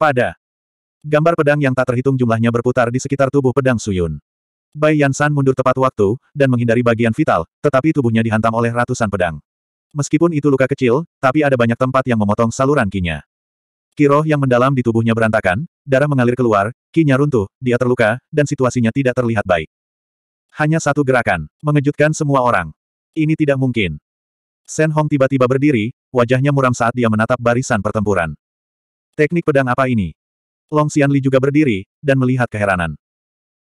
Pada gambar pedang yang tak terhitung jumlahnya berputar di sekitar tubuh pedang Suyun. Bai Yansan mundur tepat waktu, dan menghindari bagian vital, tetapi tubuhnya dihantam oleh ratusan pedang. Meskipun itu luka kecil, tapi ada banyak tempat yang memotong saluran kinya. Kiroh yang mendalam di tubuhnya berantakan, darah mengalir keluar, kinya runtuh, dia terluka, dan situasinya tidak terlihat baik. Hanya satu gerakan, mengejutkan semua orang. Ini tidak mungkin. Sen Hong tiba-tiba berdiri, wajahnya muram saat dia menatap barisan pertempuran. Teknik pedang apa ini? Long Xianli juga berdiri, dan melihat keheranan.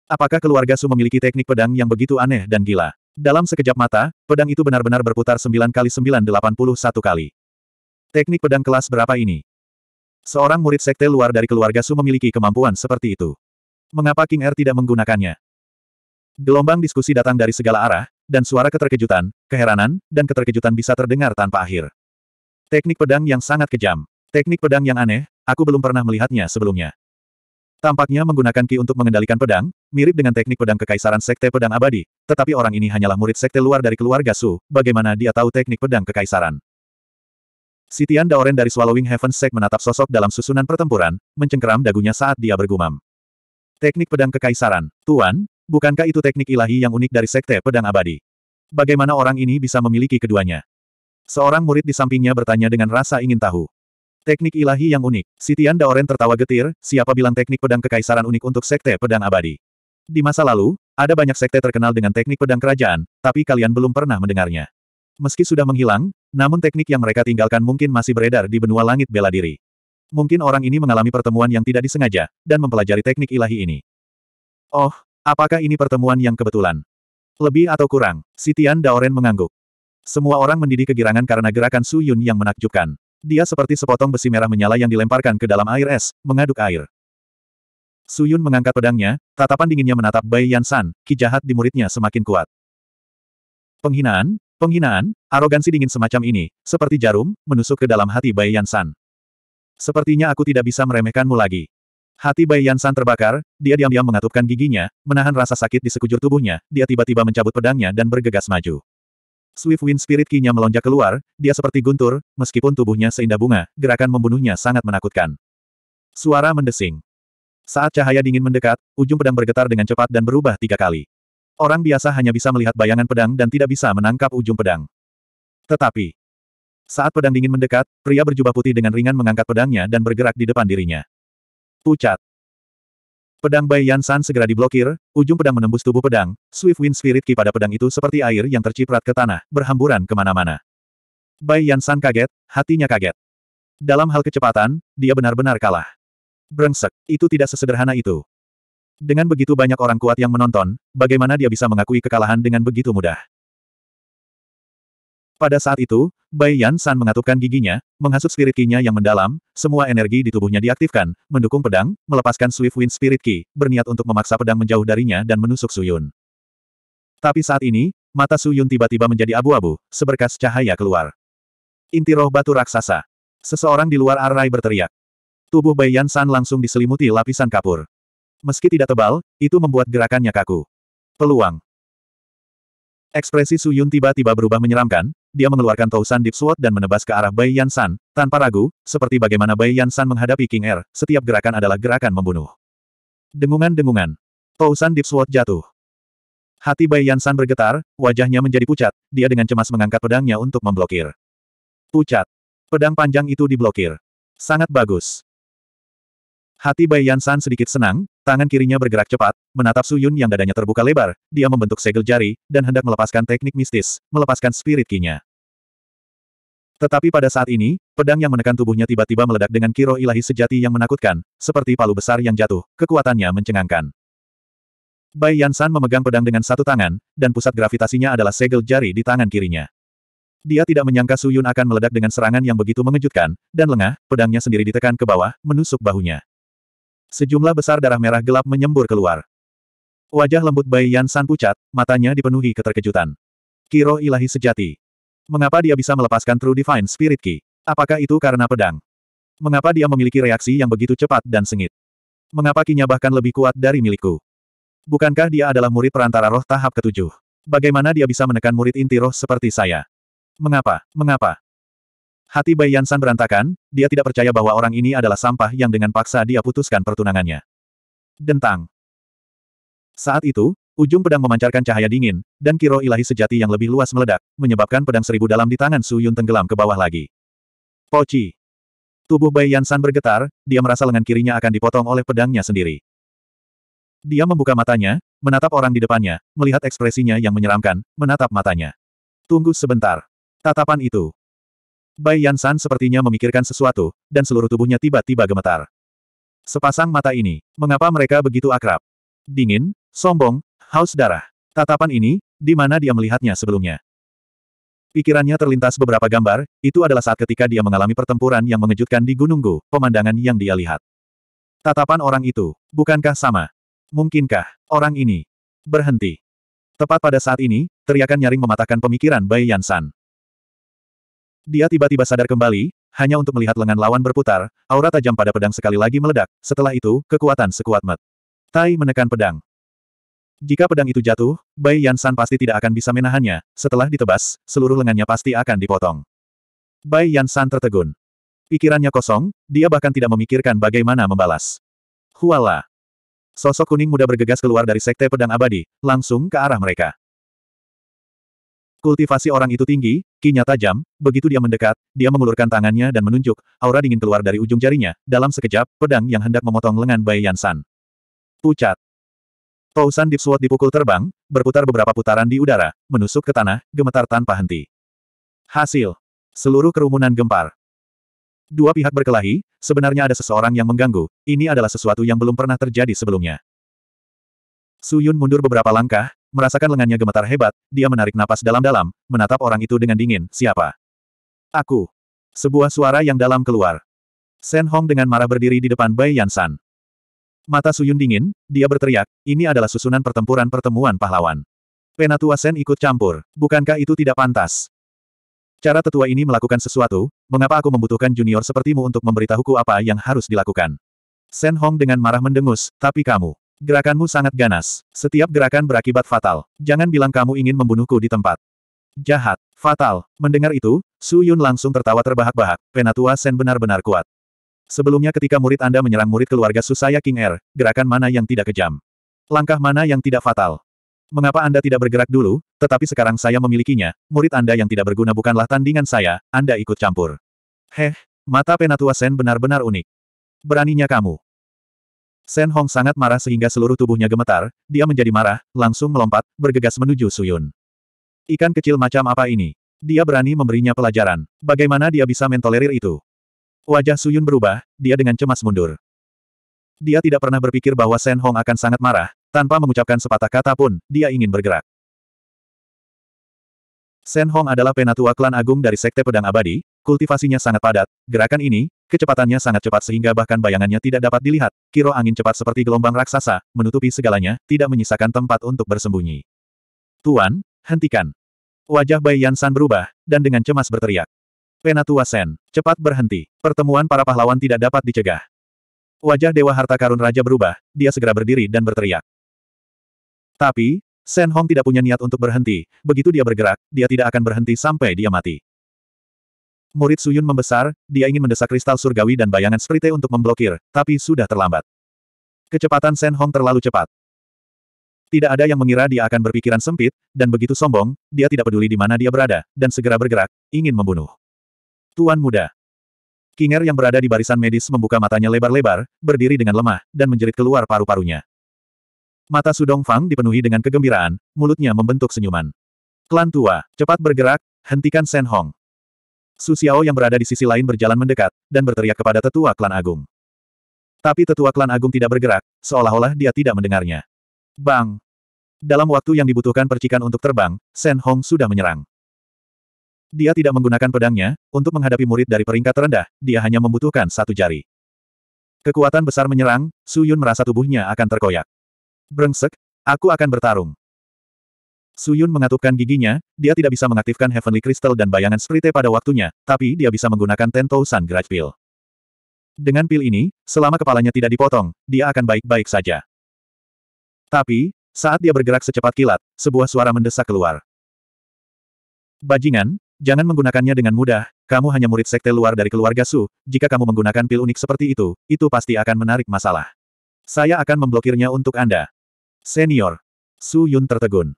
Apakah keluarga Su memiliki teknik pedang yang begitu aneh dan gila? Dalam sekejap mata, pedang itu benar-benar berputar 9 kali 981 kali. Teknik pedang kelas berapa ini? Seorang murid sekte luar dari keluarga Su memiliki kemampuan seperti itu. Mengapa King Er tidak menggunakannya? Gelombang diskusi datang dari segala arah, dan suara keterkejutan, keheranan, dan keterkejutan bisa terdengar tanpa akhir. Teknik pedang yang sangat kejam. Teknik pedang yang aneh, aku belum pernah melihatnya sebelumnya. Tampaknya menggunakan ki untuk mengendalikan pedang, mirip dengan teknik pedang kekaisaran Sekte Pedang Abadi, tetapi orang ini hanyalah murid sekte luar dari keluarga Su, bagaimana dia tahu teknik pedang kekaisaran. Sitian Daoren dari Swallowing Heaven Sect menatap sosok dalam susunan pertempuran, mencengkeram dagunya saat dia bergumam. Teknik pedang kekaisaran, Tuan, bukankah itu teknik ilahi yang unik dari Sekte Pedang Abadi? Bagaimana orang ini bisa memiliki keduanya? Seorang murid di sampingnya bertanya dengan rasa ingin tahu. Teknik ilahi yang unik. Sitian Daoren tertawa getir, siapa bilang teknik pedang kekaisaran unik untuk sekte pedang abadi. Di masa lalu, ada banyak sekte terkenal dengan teknik pedang kerajaan, tapi kalian belum pernah mendengarnya. Meski sudah menghilang, namun teknik yang mereka tinggalkan mungkin masih beredar di benua langit bela diri. Mungkin orang ini mengalami pertemuan yang tidak disengaja, dan mempelajari teknik ilahi ini. Oh, apakah ini pertemuan yang kebetulan? Lebih atau kurang, Sitian Daoren mengangguk. Semua orang mendidih kegirangan karena gerakan Su Yun yang menakjubkan. Dia seperti sepotong besi merah menyala yang dilemparkan ke dalam air es, mengaduk air. Suyun mengangkat pedangnya, tatapan dinginnya menatap Bai Yansan, ki jahat di muridnya semakin kuat. Penghinaan, penghinaan, arogansi dingin semacam ini, seperti jarum, menusuk ke dalam hati Bai Yansan. Sepertinya aku tidak bisa meremehkanmu lagi. Hati Bai Yansan terbakar, dia diam-diam mengatupkan giginya, menahan rasa sakit di sekujur tubuhnya, dia tiba-tiba mencabut pedangnya dan bergegas maju. Swift Wind Spirit Ki-nya melonjak keluar, dia seperti guntur, meskipun tubuhnya seindah bunga, gerakan membunuhnya sangat menakutkan. Suara mendesing. Saat cahaya dingin mendekat, ujung pedang bergetar dengan cepat dan berubah tiga kali. Orang biasa hanya bisa melihat bayangan pedang dan tidak bisa menangkap ujung pedang. Tetapi, saat pedang dingin mendekat, pria berjubah putih dengan ringan mengangkat pedangnya dan bergerak di depan dirinya. Pucat. Pedang Bai Yansan segera diblokir, ujung pedang menembus tubuh pedang, Swift Wind Spirit Ki pada pedang itu seperti air yang terciprat ke tanah, berhamburan kemana-mana. Bai Yansan kaget, hatinya kaget. Dalam hal kecepatan, dia benar-benar kalah. Brengsek, itu tidak sesederhana itu. Dengan begitu banyak orang kuat yang menonton, bagaimana dia bisa mengakui kekalahan dengan begitu mudah? Pada saat itu, Bai Yan San mengatupkan giginya, menghasut spirit key yang mendalam, semua energi di tubuhnya diaktifkan, mendukung pedang, melepaskan swift wind spirit key, berniat untuk memaksa pedang menjauh darinya dan menusuk Su Yun. Tapi saat ini, mata Su Yun tiba-tiba menjadi abu-abu, seberkas cahaya keluar. Inti roh batu raksasa. Seseorang di luar arai berteriak. Tubuh Bai Yan San langsung diselimuti lapisan kapur. Meski tidak tebal, itu membuat gerakannya kaku. Peluang. Ekspresi Su Yun tiba-tiba berubah menyeramkan, dia mengeluarkan Tousan Deep Sword dan menebas ke arah Bai San tanpa ragu, seperti bagaimana Bai San menghadapi King Er, setiap gerakan adalah gerakan membunuh. Dengungan-dengungan. Tousan Deep Sword jatuh. Hati Bai San bergetar, wajahnya menjadi pucat, dia dengan cemas mengangkat pedangnya untuk memblokir. Pucat. Pedang panjang itu diblokir. Sangat bagus. Hati Bai Yansan sedikit senang, tangan kirinya bergerak cepat, menatap Su Yun yang dadanya terbuka lebar, dia membentuk segel jari, dan hendak melepaskan teknik mistis, melepaskan spirit kinya. Tetapi pada saat ini, pedang yang menekan tubuhnya tiba-tiba meledak dengan kiro ilahi sejati yang menakutkan, seperti palu besar yang jatuh, kekuatannya mencengangkan. Bai Yansan memegang pedang dengan satu tangan, dan pusat gravitasinya adalah segel jari di tangan kirinya. Dia tidak menyangka Su Yun akan meledak dengan serangan yang begitu mengejutkan, dan lengah, pedangnya sendiri ditekan ke bawah, menusuk bahunya. Sejumlah besar darah merah gelap menyembur keluar. Wajah lembut Bai Yan San pucat, matanya dipenuhi keterkejutan. Kiro ilahi sejati. Mengapa dia bisa melepaskan True Divine Spirit Ki? Apakah itu karena pedang? Mengapa dia memiliki reaksi yang begitu cepat dan sengit? Mengapa kinya bahkan lebih kuat dari milikku? Bukankah dia adalah murid perantara roh tahap ketujuh? Bagaimana dia bisa menekan murid inti roh seperti saya? Mengapa? Mengapa? Hati Bai Yansan berantakan, dia tidak percaya bahwa orang ini adalah sampah yang dengan paksa dia putuskan pertunangannya. Dentang. Saat itu, ujung pedang memancarkan cahaya dingin, dan kiro ilahi sejati yang lebih luas meledak, menyebabkan pedang seribu dalam di tangan Su Yun tenggelam ke bawah lagi. Poci. Tubuh Bai Yansan bergetar, dia merasa lengan kirinya akan dipotong oleh pedangnya sendiri. Dia membuka matanya, menatap orang di depannya, melihat ekspresinya yang menyeramkan, menatap matanya. Tunggu sebentar. Tatapan itu. Bai Yansan sepertinya memikirkan sesuatu, dan seluruh tubuhnya tiba-tiba gemetar. Sepasang mata ini, mengapa mereka begitu akrab? Dingin, sombong, haus darah. Tatapan ini, di mana dia melihatnya sebelumnya. Pikirannya terlintas beberapa gambar, itu adalah saat ketika dia mengalami pertempuran yang mengejutkan di Gunung Gu, pemandangan yang dia lihat. Tatapan orang itu, bukankah sama? Mungkinkah, orang ini, berhenti? Tepat pada saat ini, teriakan nyaring mematahkan pemikiran Bai Yansan. Dia tiba-tiba sadar kembali, hanya untuk melihat lengan lawan berputar, aura tajam pada pedang sekali lagi meledak, setelah itu, kekuatan sekuat met. Tai menekan pedang. Jika pedang itu jatuh, Bai Yansan pasti tidak akan bisa menahannya, setelah ditebas, seluruh lengannya pasti akan dipotong. Bai Yansan tertegun. Pikirannya kosong, dia bahkan tidak memikirkan bagaimana membalas. Huala. Sosok kuning muda bergegas keluar dari sekte pedang abadi, langsung ke arah mereka. Kultivasi orang itu tinggi, kinya tajam, begitu dia mendekat, dia mengulurkan tangannya dan menunjuk, aura dingin keluar dari ujung jarinya, dalam sekejap, pedang yang hendak memotong lengan Bai Yansan. Pucat. Pausan Dipsuot dipukul terbang, berputar beberapa putaran di udara, menusuk ke tanah, gemetar tanpa henti. Hasil. Seluruh kerumunan gempar. Dua pihak berkelahi, sebenarnya ada seseorang yang mengganggu, ini adalah sesuatu yang belum pernah terjadi sebelumnya. Suyun mundur beberapa langkah, Merasakan lengannya gemetar hebat, dia menarik napas dalam-dalam, menatap orang itu dengan dingin, siapa? Aku. Sebuah suara yang dalam keluar. Shen Hong dengan marah berdiri di depan Bai Yansan. Mata Suyun dingin, dia berteriak, ini adalah susunan pertempuran pertemuan pahlawan. Penatua Sen ikut campur, bukankah itu tidak pantas? Cara tetua ini melakukan sesuatu, mengapa aku membutuhkan junior sepertimu untuk memberitahuku apa yang harus dilakukan? Sen Hong dengan marah mendengus, tapi kamu. Gerakanmu sangat ganas. Setiap gerakan berakibat fatal. Jangan bilang kamu ingin membunuhku di tempat. Jahat. Fatal. Mendengar itu, Su Yun langsung tertawa terbahak-bahak. Penatua Sen benar-benar kuat. Sebelumnya ketika murid Anda menyerang murid keluarga Susaya King Er, gerakan mana yang tidak kejam? Langkah mana yang tidak fatal? Mengapa Anda tidak bergerak dulu, tetapi sekarang saya memilikinya, murid Anda yang tidak berguna bukanlah tandingan saya, Anda ikut campur. Heh, mata Penatua Sen benar-benar unik. Beraninya kamu. Sen Hong sangat marah sehingga seluruh tubuhnya gemetar, dia menjadi marah, langsung melompat, bergegas menuju Suyun. Ikan kecil macam apa ini? Dia berani memberinya pelajaran. Bagaimana dia bisa mentolerir itu? Wajah Suyun berubah, dia dengan cemas mundur. Dia tidak pernah berpikir bahwa Sen Hong akan sangat marah, tanpa mengucapkan sepatah kata pun, dia ingin bergerak. Sen Hong adalah penatua klan agung dari Sekte Pedang Abadi, kultivasinya sangat padat, gerakan ini, Kecepatannya sangat cepat sehingga bahkan bayangannya tidak dapat dilihat. Kiro angin cepat seperti gelombang raksasa, menutupi segalanya, tidak menyisakan tempat untuk bersembunyi. Tuan, hentikan. Wajah Bai Yansan berubah, dan dengan cemas berteriak. Penatua Sen, cepat berhenti. Pertemuan para pahlawan tidak dapat dicegah. Wajah Dewa Harta Karun Raja berubah, dia segera berdiri dan berteriak. Tapi, Sen Hong tidak punya niat untuk berhenti, begitu dia bergerak, dia tidak akan berhenti sampai dia mati. Murid Suyun membesar, dia ingin mendesak kristal surgawi dan bayangan sprite untuk memblokir, tapi sudah terlambat. Kecepatan Shen Hong terlalu cepat. Tidak ada yang mengira dia akan berpikiran sempit, dan begitu sombong, dia tidak peduli di mana dia berada, dan segera bergerak, ingin membunuh. Tuan muda. Kinger yang berada di barisan medis membuka matanya lebar-lebar, berdiri dengan lemah, dan menjerit keluar paru-parunya. Mata Sudong Fang dipenuhi dengan kegembiraan, mulutnya membentuk senyuman. Klan tua, cepat bergerak, hentikan Sen Hong. Su Xiao yang berada di sisi lain berjalan mendekat, dan berteriak kepada tetua klan agung. Tapi tetua klan agung tidak bergerak, seolah-olah dia tidak mendengarnya. Bang! Dalam waktu yang dibutuhkan percikan untuk terbang, Shen Hong sudah menyerang. Dia tidak menggunakan pedangnya, untuk menghadapi murid dari peringkat terendah, dia hanya membutuhkan satu jari. Kekuatan besar menyerang, Su Yun merasa tubuhnya akan terkoyak. Brengsek, aku akan bertarung. Suyun mengatupkan giginya, dia tidak bisa mengaktifkan Heavenly Crystal dan bayangan Sprite pada waktunya, tapi dia bisa menggunakan Tento Sun Grudge Pill. Dengan pil ini, selama kepalanya tidak dipotong, dia akan baik-baik saja. Tapi, saat dia bergerak secepat kilat, sebuah suara mendesak keluar. Bajingan, jangan menggunakannya dengan mudah, kamu hanya murid sekte luar dari keluarga Su, jika kamu menggunakan pil unik seperti itu, itu pasti akan menarik masalah. Saya akan memblokirnya untuk Anda. Senior. Su Yun tertegun.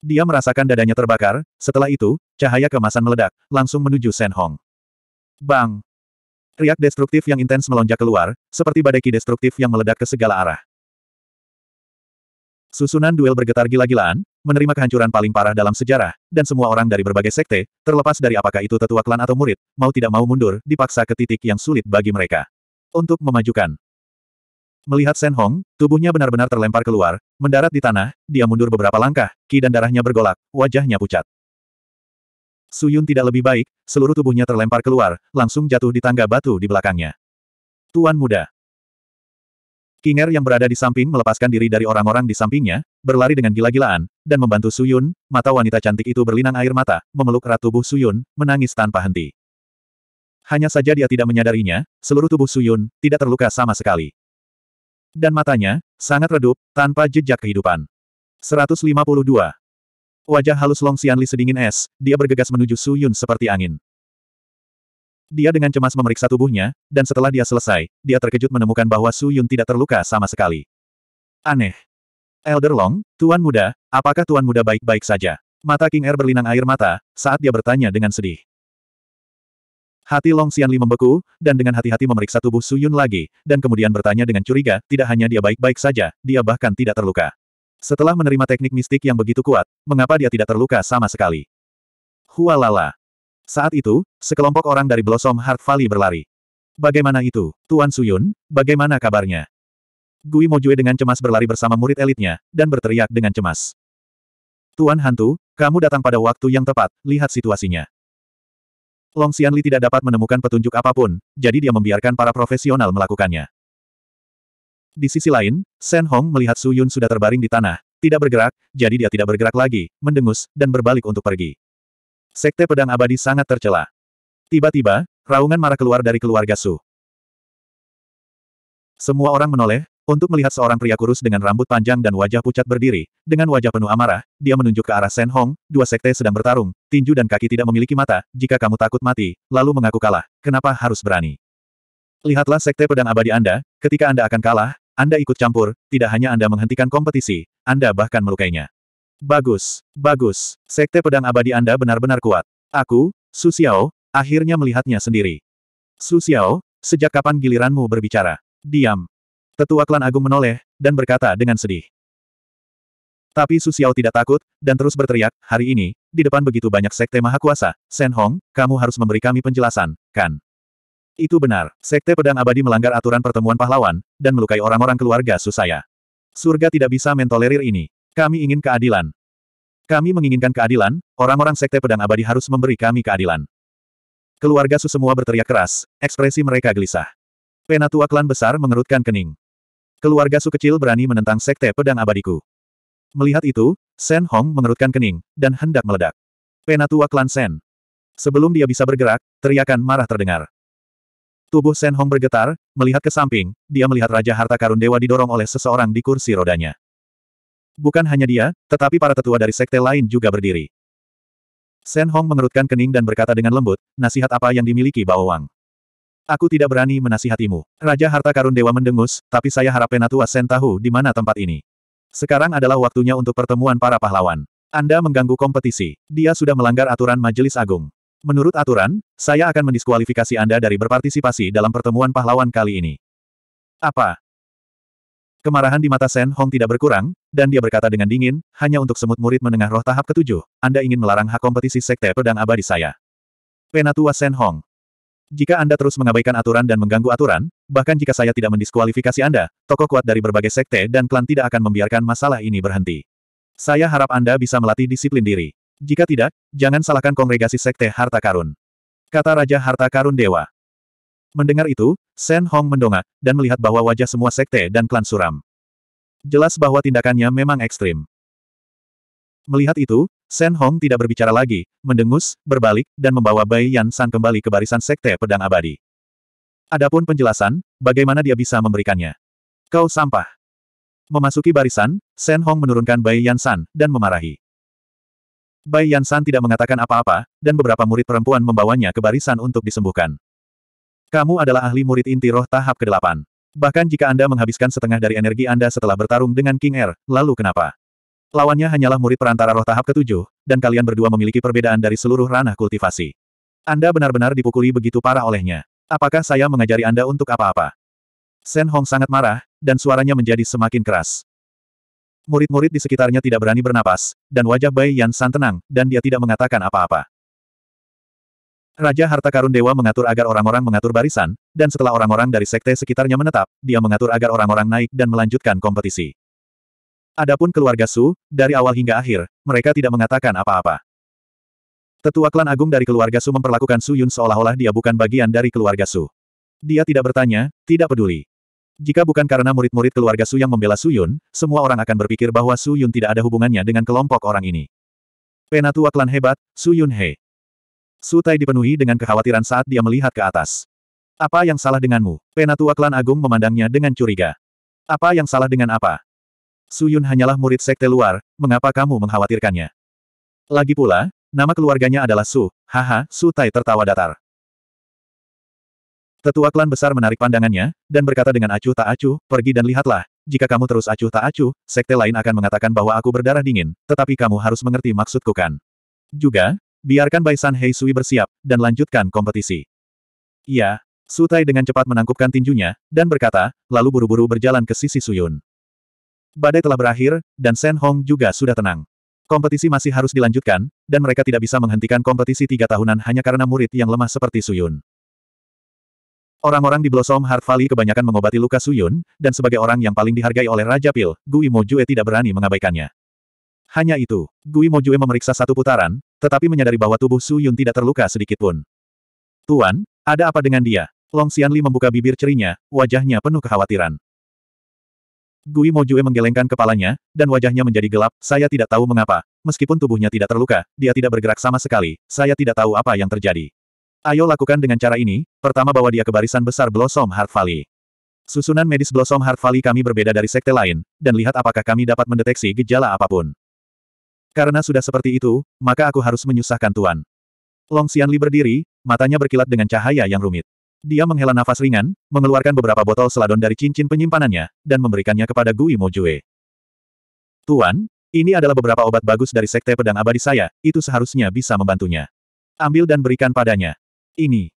Dia merasakan dadanya terbakar, setelah itu, cahaya kemasan meledak, langsung menuju Shen Hong. Bang! Riak destruktif yang intens melonjak keluar, seperti badai ki destruktif yang meledak ke segala arah. Susunan duel bergetar gila-gilaan, menerima kehancuran paling parah dalam sejarah, dan semua orang dari berbagai sekte, terlepas dari apakah itu tetua klan atau murid, mau tidak mau mundur, dipaksa ke titik yang sulit bagi mereka. Untuk memajukan, Melihat Shen Hong, tubuhnya benar-benar terlempar keluar, mendarat di tanah, dia mundur beberapa langkah, ki dan darahnya bergolak, wajahnya pucat. Su Yun tidak lebih baik, seluruh tubuhnya terlempar keluar, langsung jatuh di tangga batu di belakangnya. Tuan muda. Kinger yang berada di samping melepaskan diri dari orang-orang di sampingnya, berlari dengan gila-gilaan, dan membantu Su Yun. mata wanita cantik itu berlinang air mata, memeluk erat tubuh Su Yun, menangis tanpa henti. Hanya saja dia tidak menyadarinya, seluruh tubuh Su Yun tidak terluka sama sekali. Dan matanya, sangat redup, tanpa jejak kehidupan. 152. Wajah halus Long Xianli sedingin es, dia bergegas menuju Su Yun seperti angin. Dia dengan cemas memeriksa tubuhnya, dan setelah dia selesai, dia terkejut menemukan bahwa Su Yun tidak terluka sama sekali. Aneh. Elder Long, Tuan Muda, apakah Tuan Muda baik-baik saja? Mata King Er berlinang air mata, saat dia bertanya dengan sedih. Hati Long Xianli membeku, dan dengan hati-hati memeriksa tubuh Su Yun lagi, dan kemudian bertanya dengan curiga, tidak hanya dia baik-baik saja, dia bahkan tidak terluka. Setelah menerima teknik mistik yang begitu kuat, mengapa dia tidak terluka sama sekali? Hualala. Saat itu, sekelompok orang dari Blossom Heart Valley berlari. Bagaimana itu, Tuan Su Yun? bagaimana kabarnya? Gui Mojue dengan cemas berlari bersama murid elitnya, dan berteriak dengan cemas. Tuan Hantu, kamu datang pada waktu yang tepat, lihat situasinya. Long Xianli tidak dapat menemukan petunjuk apapun, jadi dia membiarkan para profesional melakukannya. Di sisi lain, Shen Hong melihat Su Yun sudah terbaring di tanah, tidak bergerak, jadi dia tidak bergerak lagi, mendengus, dan berbalik untuk pergi. Sekte Pedang Abadi sangat tercela. Tiba-tiba, raungan marah keluar dari keluarga Su. Semua orang menoleh, untuk melihat seorang pria kurus dengan rambut panjang dan wajah pucat berdiri, dengan wajah penuh amarah, dia menunjuk ke arah Sen Hong, dua sekte sedang bertarung, tinju dan kaki tidak memiliki mata, jika kamu takut mati, lalu mengaku kalah, kenapa harus berani? Lihatlah sekte pedang abadi Anda, ketika Anda akan kalah, Anda ikut campur, tidak hanya Anda menghentikan kompetisi, Anda bahkan melukainya. Bagus, bagus, sekte pedang abadi Anda benar-benar kuat. Aku, Su Xiao, akhirnya melihatnya sendiri. Su Xiao, sejak kapan giliranmu berbicara? Diam, Tetua klan Agung menoleh, dan berkata dengan sedih. Tapi Su Xiao tidak takut, dan terus berteriak, hari ini, di depan begitu banyak sekte maha kuasa, Shen Hong, kamu harus memberi kami penjelasan, kan? Itu benar, sekte pedang abadi melanggar aturan pertemuan pahlawan, dan melukai orang-orang keluarga Su saya. Surga tidak bisa mentolerir ini. Kami ingin keadilan. Kami menginginkan keadilan, orang-orang sekte pedang abadi harus memberi kami keadilan. Keluarga Su semua berteriak keras, ekspresi mereka gelisah. Penatua klan besar mengerutkan kening. Keluarga Su kecil berani menentang sekte pedang abadiku. Melihat itu, Sen Hong mengerutkan kening, dan hendak meledak. Penatua klan Sen. Sebelum dia bisa bergerak, teriakan marah terdengar. Tubuh Sen Hong bergetar, melihat ke samping, dia melihat Raja Harta Karun Dewa didorong oleh seseorang di kursi rodanya. Bukan hanya dia, tetapi para tetua dari sekte lain juga berdiri. Sen Hong mengerutkan kening dan berkata dengan lembut, nasihat apa yang dimiliki Bao Wang. Aku tidak berani menasihatimu. Raja Harta Karun Dewa mendengus, tapi saya harap Penatua Sen tahu di mana tempat ini. Sekarang adalah waktunya untuk pertemuan para pahlawan. Anda mengganggu kompetisi. Dia sudah melanggar aturan Majelis Agung. Menurut aturan, saya akan mendiskualifikasi Anda dari berpartisipasi dalam pertemuan pahlawan kali ini. Apa? Kemarahan di mata Sen Hong tidak berkurang, dan dia berkata dengan dingin, hanya untuk semut murid menengah roh tahap ketujuh, Anda ingin melarang hak kompetisi Sekte Pedang Abadi saya. Penatua Sen Hong. Jika Anda terus mengabaikan aturan dan mengganggu aturan, bahkan jika saya tidak mendiskualifikasi Anda, tokoh kuat dari berbagai sekte dan klan tidak akan membiarkan masalah ini berhenti. Saya harap Anda bisa melatih disiplin diri. Jika tidak, jangan salahkan kongregasi sekte harta karun. Kata Raja Harta Karun Dewa. Mendengar itu, Sen Hong mendongak, dan melihat bahwa wajah semua sekte dan klan suram. Jelas bahwa tindakannya memang ekstrim. Melihat itu, Shen Hong tidak berbicara lagi, mendengus, berbalik, dan membawa Bai Yan San kembali ke barisan Sekte Pedang Abadi. Adapun penjelasan, bagaimana dia bisa memberikannya? Kau sampah. Memasuki barisan, Shen Hong menurunkan Bai Yan San, dan memarahi. Bai Yan San tidak mengatakan apa-apa, dan beberapa murid perempuan membawanya ke barisan untuk disembuhkan. Kamu adalah ahli murid inti roh tahap ke-8. Bahkan jika Anda menghabiskan setengah dari energi Anda setelah bertarung dengan King Air, lalu kenapa? Lawannya hanyalah murid perantara roh tahap ketujuh, dan kalian berdua memiliki perbedaan dari seluruh ranah kultivasi. Anda benar-benar dipukuli begitu parah olehnya. Apakah saya mengajari Anda untuk apa-apa? Sen Hong sangat marah, dan suaranya menjadi semakin keras. Murid-murid di sekitarnya tidak berani bernapas, dan wajah Bai Yan San tenang, dan dia tidak mengatakan apa-apa. Raja Harta Karun Dewa mengatur agar orang-orang mengatur barisan, dan setelah orang-orang dari sekte sekitarnya menetap, dia mengatur agar orang-orang naik dan melanjutkan kompetisi. Adapun keluarga Su, dari awal hingga akhir, mereka tidak mengatakan apa-apa. Tetua klan agung dari keluarga Su memperlakukan Su Yun seolah-olah dia bukan bagian dari keluarga Su. Dia tidak bertanya, tidak peduli. Jika bukan karena murid-murid keluarga Su yang membela Su Yun, semua orang akan berpikir bahwa Su Yun tidak ada hubungannya dengan kelompok orang ini. Penatua klan hebat, Su Yun He. Su Tai dipenuhi dengan kekhawatiran saat dia melihat ke atas. Apa yang salah denganmu? Penatua klan agung memandangnya dengan curiga. Apa yang salah dengan apa? Suyun hanyalah murid sekte luar, mengapa kamu mengkhawatirkannya? Lagi pula, nama keluarganya adalah Su, haha, Su Tai tertawa datar. Tetua klan besar menarik pandangannya, dan berkata dengan acuh tak acuh, pergi dan lihatlah, jika kamu terus acuh tak acuh, sekte lain akan mengatakan bahwa aku berdarah dingin, tetapi kamu harus mengerti maksudku kan. Juga, biarkan Bai San Hei Sui bersiap, dan lanjutkan kompetisi. Iya, Tai dengan cepat menangkupkan tinjunya, dan berkata, lalu buru-buru berjalan ke sisi Suyun. Badai telah berakhir, dan Shen Hong juga sudah tenang. Kompetisi masih harus dilanjutkan, dan mereka tidak bisa menghentikan kompetisi tiga tahunan hanya karena murid yang lemah seperti Suyun. Orang-orang di Blossom Heart Valley kebanyakan mengobati luka Suyun, dan sebagai orang yang paling dihargai oleh Raja Pil, Gui Mojue tidak berani mengabaikannya. Hanya itu, Gui Mojue memeriksa satu putaran, tetapi menyadari bahwa tubuh Suyun tidak terluka sedikit pun. Tuan, ada apa dengan dia? Long Xianli membuka bibir cerinya, wajahnya penuh kekhawatiran. Gui Mojue menggelengkan kepalanya, dan wajahnya menjadi gelap, saya tidak tahu mengapa. Meskipun tubuhnya tidak terluka, dia tidak bergerak sama sekali, saya tidak tahu apa yang terjadi. Ayo lakukan dengan cara ini, pertama bawa dia ke barisan besar Blossom Heart Valley. Susunan medis Blossom Heart Valley kami berbeda dari sekte lain, dan lihat apakah kami dapat mendeteksi gejala apapun. Karena sudah seperti itu, maka aku harus menyusahkan Tuan. Long Xianli berdiri, matanya berkilat dengan cahaya yang rumit. Dia menghela nafas ringan, mengeluarkan beberapa botol seladon dari cincin penyimpanannya, dan memberikannya kepada Gui Mojue. Tuan, ini adalah beberapa obat bagus dari Sekte Pedang Abadi saya, itu seharusnya bisa membantunya. Ambil dan berikan padanya. Ini.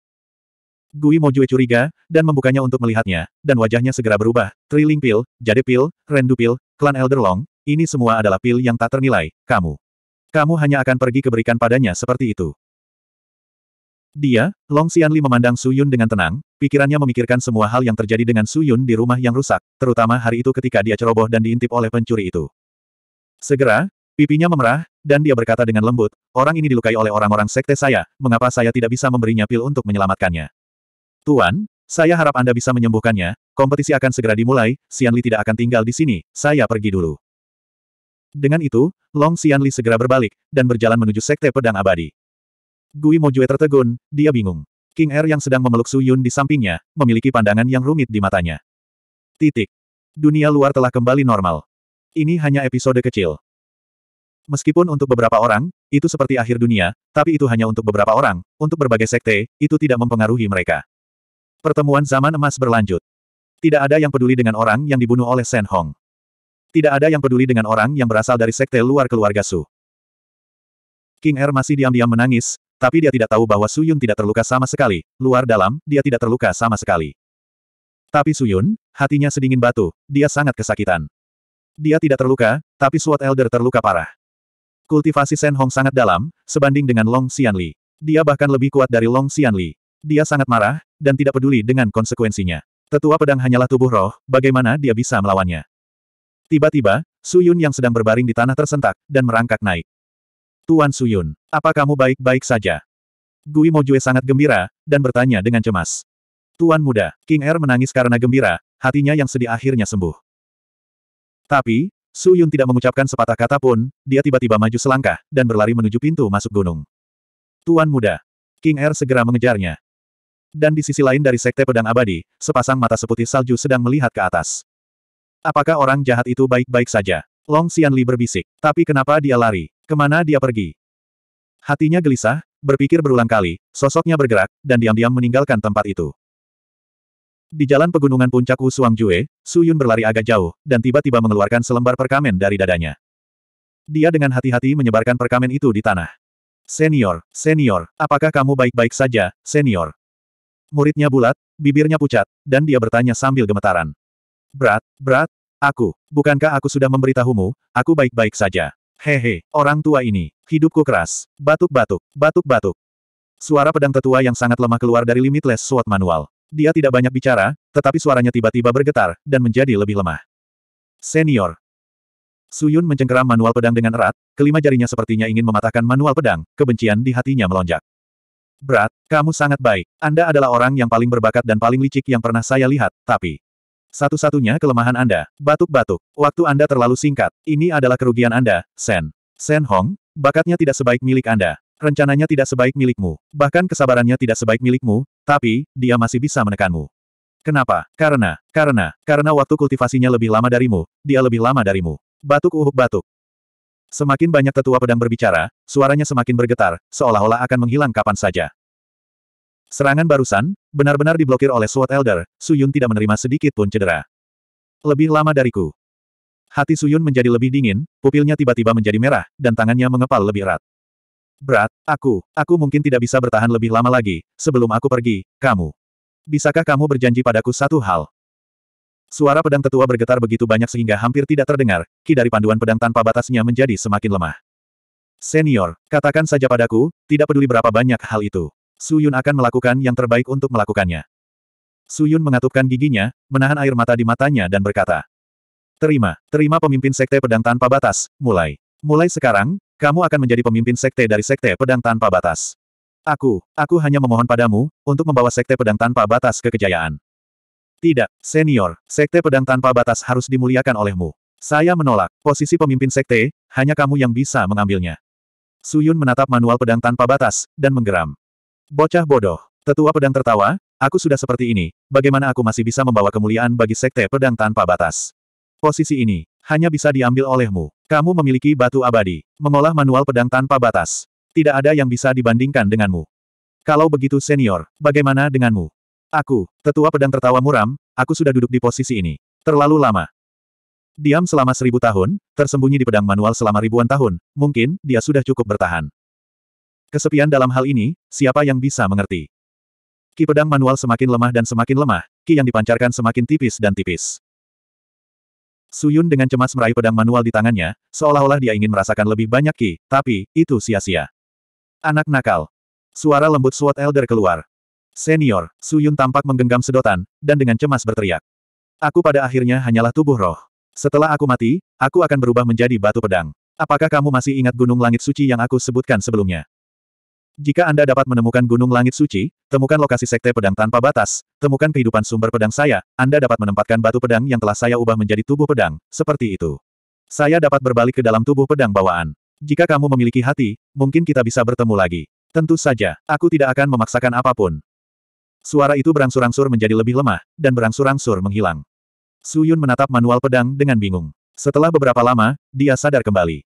Gui Mojue curiga, dan membukanya untuk melihatnya, dan wajahnya segera berubah. Triling pil, jade pil, rendu pil, klan Elder Long, ini semua adalah pil yang tak ternilai, kamu. Kamu hanya akan pergi keberikan padanya seperti itu. Dia, Long Xianli memandang Su Yun dengan tenang, pikirannya memikirkan semua hal yang terjadi dengan Su Yun di rumah yang rusak, terutama hari itu ketika dia ceroboh dan diintip oleh pencuri itu. Segera, pipinya memerah, dan dia berkata dengan lembut, orang ini dilukai oleh orang-orang sekte saya, mengapa saya tidak bisa memberinya pil untuk menyelamatkannya? Tuan, saya harap Anda bisa menyembuhkannya, kompetisi akan segera dimulai, Xianli tidak akan tinggal di sini, saya pergi dulu. Dengan itu, Long Xianli segera berbalik, dan berjalan menuju Sekte Pedang Abadi. Gui Mojue tertegun, dia bingung. King Er yang sedang memeluk Su Yun di sampingnya, memiliki pandangan yang rumit di matanya. Titik. Dunia luar telah kembali normal. Ini hanya episode kecil. Meskipun untuk beberapa orang, itu seperti akhir dunia, tapi itu hanya untuk beberapa orang, untuk berbagai sekte, itu tidak mempengaruhi mereka. Pertemuan zaman emas berlanjut. Tidak ada yang peduli dengan orang yang dibunuh oleh Shen Hong. Tidak ada yang peduli dengan orang yang berasal dari sekte luar keluarga Su. King Er masih diam-diam menangis, tapi dia tidak tahu bahwa Suyun tidak terluka sama sekali, luar dalam, dia tidak terluka sama sekali. Tapi Suyun, hatinya sedingin batu, dia sangat kesakitan. Dia tidak terluka, tapi SWAT Elder terluka parah. Kultivasi Shen Hong sangat dalam, sebanding dengan Long Xianli. Dia bahkan lebih kuat dari Long Xianli. Dia sangat marah, dan tidak peduli dengan konsekuensinya. Tetua pedang hanyalah tubuh roh, bagaimana dia bisa melawannya? Tiba-tiba, Suyun yang sedang berbaring di tanah tersentak, dan merangkak naik. Tuan Suyun, apa kamu baik-baik saja? Gui Mojue sangat gembira, dan bertanya dengan cemas. Tuan muda, King Er menangis karena gembira, hatinya yang sedih akhirnya sembuh. Tapi, Su Yun tidak mengucapkan sepatah kata pun, dia tiba-tiba maju selangkah, dan berlari menuju pintu masuk gunung. Tuan muda, King Er segera mengejarnya. Dan di sisi lain dari Sekte Pedang Abadi, sepasang mata seputih salju sedang melihat ke atas. Apakah orang jahat itu baik-baik saja? Long Xianli berbisik, tapi kenapa dia lari? Kemana dia pergi? Hatinya gelisah, berpikir berulang kali, sosoknya bergerak, dan diam-diam meninggalkan tempat itu. Di jalan pegunungan puncak Usuang Jue, Su Yun berlari agak jauh, dan tiba-tiba mengeluarkan selembar perkamen dari dadanya. Dia dengan hati-hati menyebarkan perkamen itu di tanah. Senior, senior, apakah kamu baik-baik saja, senior? Muridnya bulat, bibirnya pucat, dan dia bertanya sambil gemetaran. Berat, berat, aku, bukankah aku sudah memberitahumu, aku baik-baik saja. Hehe, orang tua ini, hidupku keras. Batuk-batuk, batuk-batuk. Suara pedang tetua yang sangat lemah keluar dari limitless Sword manual. Dia tidak banyak bicara, tetapi suaranya tiba-tiba bergetar, dan menjadi lebih lemah. Senior. Suyun mencengkeram manual pedang dengan erat, kelima jarinya sepertinya ingin mematahkan manual pedang, kebencian di hatinya melonjak. Berat, kamu sangat baik. Anda adalah orang yang paling berbakat dan paling licik yang pernah saya lihat, tapi... Satu-satunya kelemahan Anda, batuk-batuk. Waktu Anda terlalu singkat. Ini adalah kerugian Anda, Sen. Sen Hong, bakatnya tidak sebaik milik Anda. Rencananya tidak sebaik milikmu. Bahkan kesabarannya tidak sebaik milikmu, tapi, dia masih bisa menekanmu. Kenapa? Karena, karena, karena waktu kultivasinya lebih lama darimu, dia lebih lama darimu. Batuk uhuk batuk. Semakin banyak tetua pedang berbicara, suaranya semakin bergetar, seolah-olah akan menghilang kapan saja. Serangan barusan, benar-benar diblokir oleh Sword Elder, Suyun tidak menerima sedikit pun cedera. Lebih lama dariku. Hati Suyun menjadi lebih dingin, pupilnya tiba-tiba menjadi merah, dan tangannya mengepal lebih erat. Berat, aku, aku mungkin tidak bisa bertahan lebih lama lagi, sebelum aku pergi, kamu. Bisakah kamu berjanji padaku satu hal? Suara pedang tetua bergetar begitu banyak sehingga hampir tidak terdengar, ki dari panduan pedang tanpa batasnya menjadi semakin lemah. Senior, katakan saja padaku, tidak peduli berapa banyak hal itu. Suyun akan melakukan yang terbaik untuk melakukannya. Suyun mengatupkan giginya, menahan air mata di matanya dan berkata, Terima, terima pemimpin Sekte Pedang Tanpa Batas, mulai. Mulai sekarang, kamu akan menjadi pemimpin Sekte dari Sekte Pedang Tanpa Batas. Aku, aku hanya memohon padamu, untuk membawa Sekte Pedang Tanpa Batas ke kejayaan. Tidak, senior, Sekte Pedang Tanpa Batas harus dimuliakan olehmu. Saya menolak, posisi pemimpin Sekte, hanya kamu yang bisa mengambilnya. Suyun menatap manual pedang tanpa batas, dan menggeram. Bocah bodoh. Tetua pedang tertawa, aku sudah seperti ini, bagaimana aku masih bisa membawa kemuliaan bagi sekte pedang tanpa batas? Posisi ini, hanya bisa diambil olehmu. Kamu memiliki batu abadi, mengolah manual pedang tanpa batas. Tidak ada yang bisa dibandingkan denganmu. Kalau begitu senior, bagaimana denganmu? Aku, tetua pedang tertawa muram, aku sudah duduk di posisi ini. Terlalu lama. Diam selama seribu tahun, tersembunyi di pedang manual selama ribuan tahun, mungkin, dia sudah cukup bertahan. Kesepian dalam hal ini, siapa yang bisa mengerti? Ki pedang manual semakin lemah dan semakin lemah, ki yang dipancarkan semakin tipis dan tipis. Suyun dengan cemas meraih pedang manual di tangannya, seolah-olah dia ingin merasakan lebih banyak ki, tapi, itu sia-sia. Anak nakal. Suara lembut Sword Elder keluar. Senior, Suyun tampak menggenggam sedotan, dan dengan cemas berteriak. Aku pada akhirnya hanyalah tubuh roh. Setelah aku mati, aku akan berubah menjadi batu pedang. Apakah kamu masih ingat gunung langit suci yang aku sebutkan sebelumnya? Jika Anda dapat menemukan Gunung Langit Suci, temukan lokasi Sekte Pedang Tanpa Batas, temukan kehidupan sumber pedang saya, Anda dapat menempatkan batu pedang yang telah saya ubah menjadi tubuh pedang, seperti itu. Saya dapat berbalik ke dalam tubuh pedang bawaan. Jika kamu memiliki hati, mungkin kita bisa bertemu lagi. Tentu saja, aku tidak akan memaksakan apapun. Suara itu berangsur-angsur menjadi lebih lemah, dan berangsur-angsur menghilang. Suyun menatap manual pedang dengan bingung. Setelah beberapa lama, dia sadar kembali.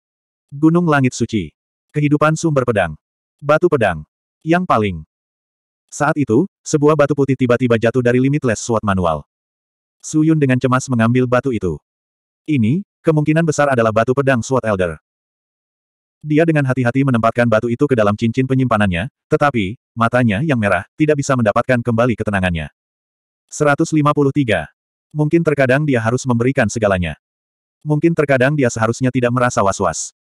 Gunung Langit Suci. Kehidupan Sumber Pedang. Batu pedang. Yang paling. Saat itu, sebuah batu putih tiba-tiba jatuh dari limitless Sword manual. Su Yun dengan cemas mengambil batu itu. Ini, kemungkinan besar adalah batu pedang Sword Elder. Dia dengan hati-hati menempatkan batu itu ke dalam cincin penyimpanannya, tetapi, matanya yang merah, tidak bisa mendapatkan kembali ketenangannya. 153. Mungkin terkadang dia harus memberikan segalanya. Mungkin terkadang dia seharusnya tidak merasa was-was.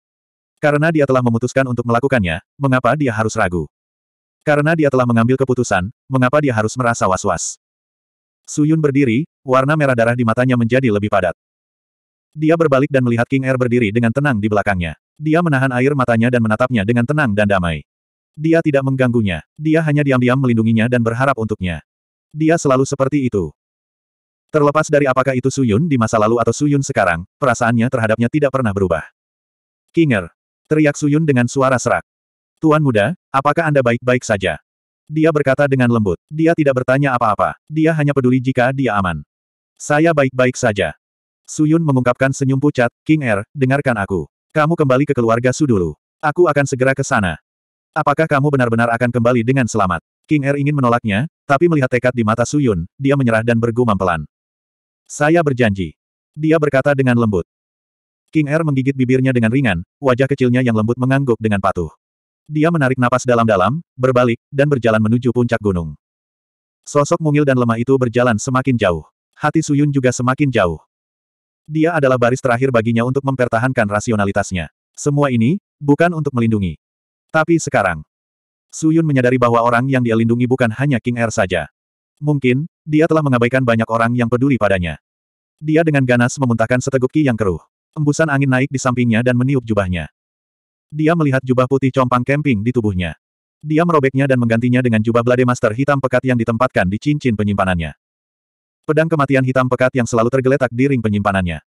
Karena dia telah memutuskan untuk melakukannya, mengapa dia harus ragu? Karena dia telah mengambil keputusan, mengapa dia harus merasa was-was? Suyun berdiri, warna merah darah di matanya menjadi lebih padat. Dia berbalik dan melihat King Air er berdiri dengan tenang di belakangnya. Dia menahan air matanya dan menatapnya dengan tenang dan damai. Dia tidak mengganggunya. Dia hanya diam-diam melindunginya dan berharap untuknya. Dia selalu seperti itu. Terlepas dari apakah itu Suyun di masa lalu atau Suyun sekarang, perasaannya terhadapnya tidak pernah berubah. King Kinger, Teriak Suyun dengan suara serak. Tuan muda, apakah Anda baik-baik saja? Dia berkata dengan lembut. Dia tidak bertanya apa-apa. Dia hanya peduli jika dia aman. Saya baik-baik saja. Suyun mengungkapkan senyum pucat, King Er, dengarkan aku. Kamu kembali ke keluarga Su dulu. Aku akan segera ke sana. Apakah kamu benar-benar akan kembali dengan selamat? King Er ingin menolaknya, tapi melihat tekad di mata Suyun, dia menyerah dan bergumam pelan. Saya berjanji. Dia berkata dengan lembut. King Air menggigit bibirnya dengan ringan, wajah kecilnya yang lembut mengangguk dengan patuh. Dia menarik napas dalam-dalam, berbalik, dan berjalan menuju puncak gunung. Sosok mungil dan lemah itu berjalan semakin jauh. Hati Suyun juga semakin jauh. Dia adalah baris terakhir baginya untuk mempertahankan rasionalitasnya. Semua ini, bukan untuk melindungi. Tapi sekarang, Suyun menyadari bahwa orang yang dia lindungi bukan hanya King Air saja. Mungkin, dia telah mengabaikan banyak orang yang peduli padanya. Dia dengan ganas memuntahkan seteguk ki yang keruh. Embusan angin naik di sampingnya dan meniup jubahnya. Dia melihat jubah putih compang kemping di tubuhnya. Dia merobeknya dan menggantinya dengan jubah Blade Master hitam pekat yang ditempatkan di cincin penyimpanannya. Pedang kematian hitam pekat yang selalu tergeletak di ring penyimpanannya.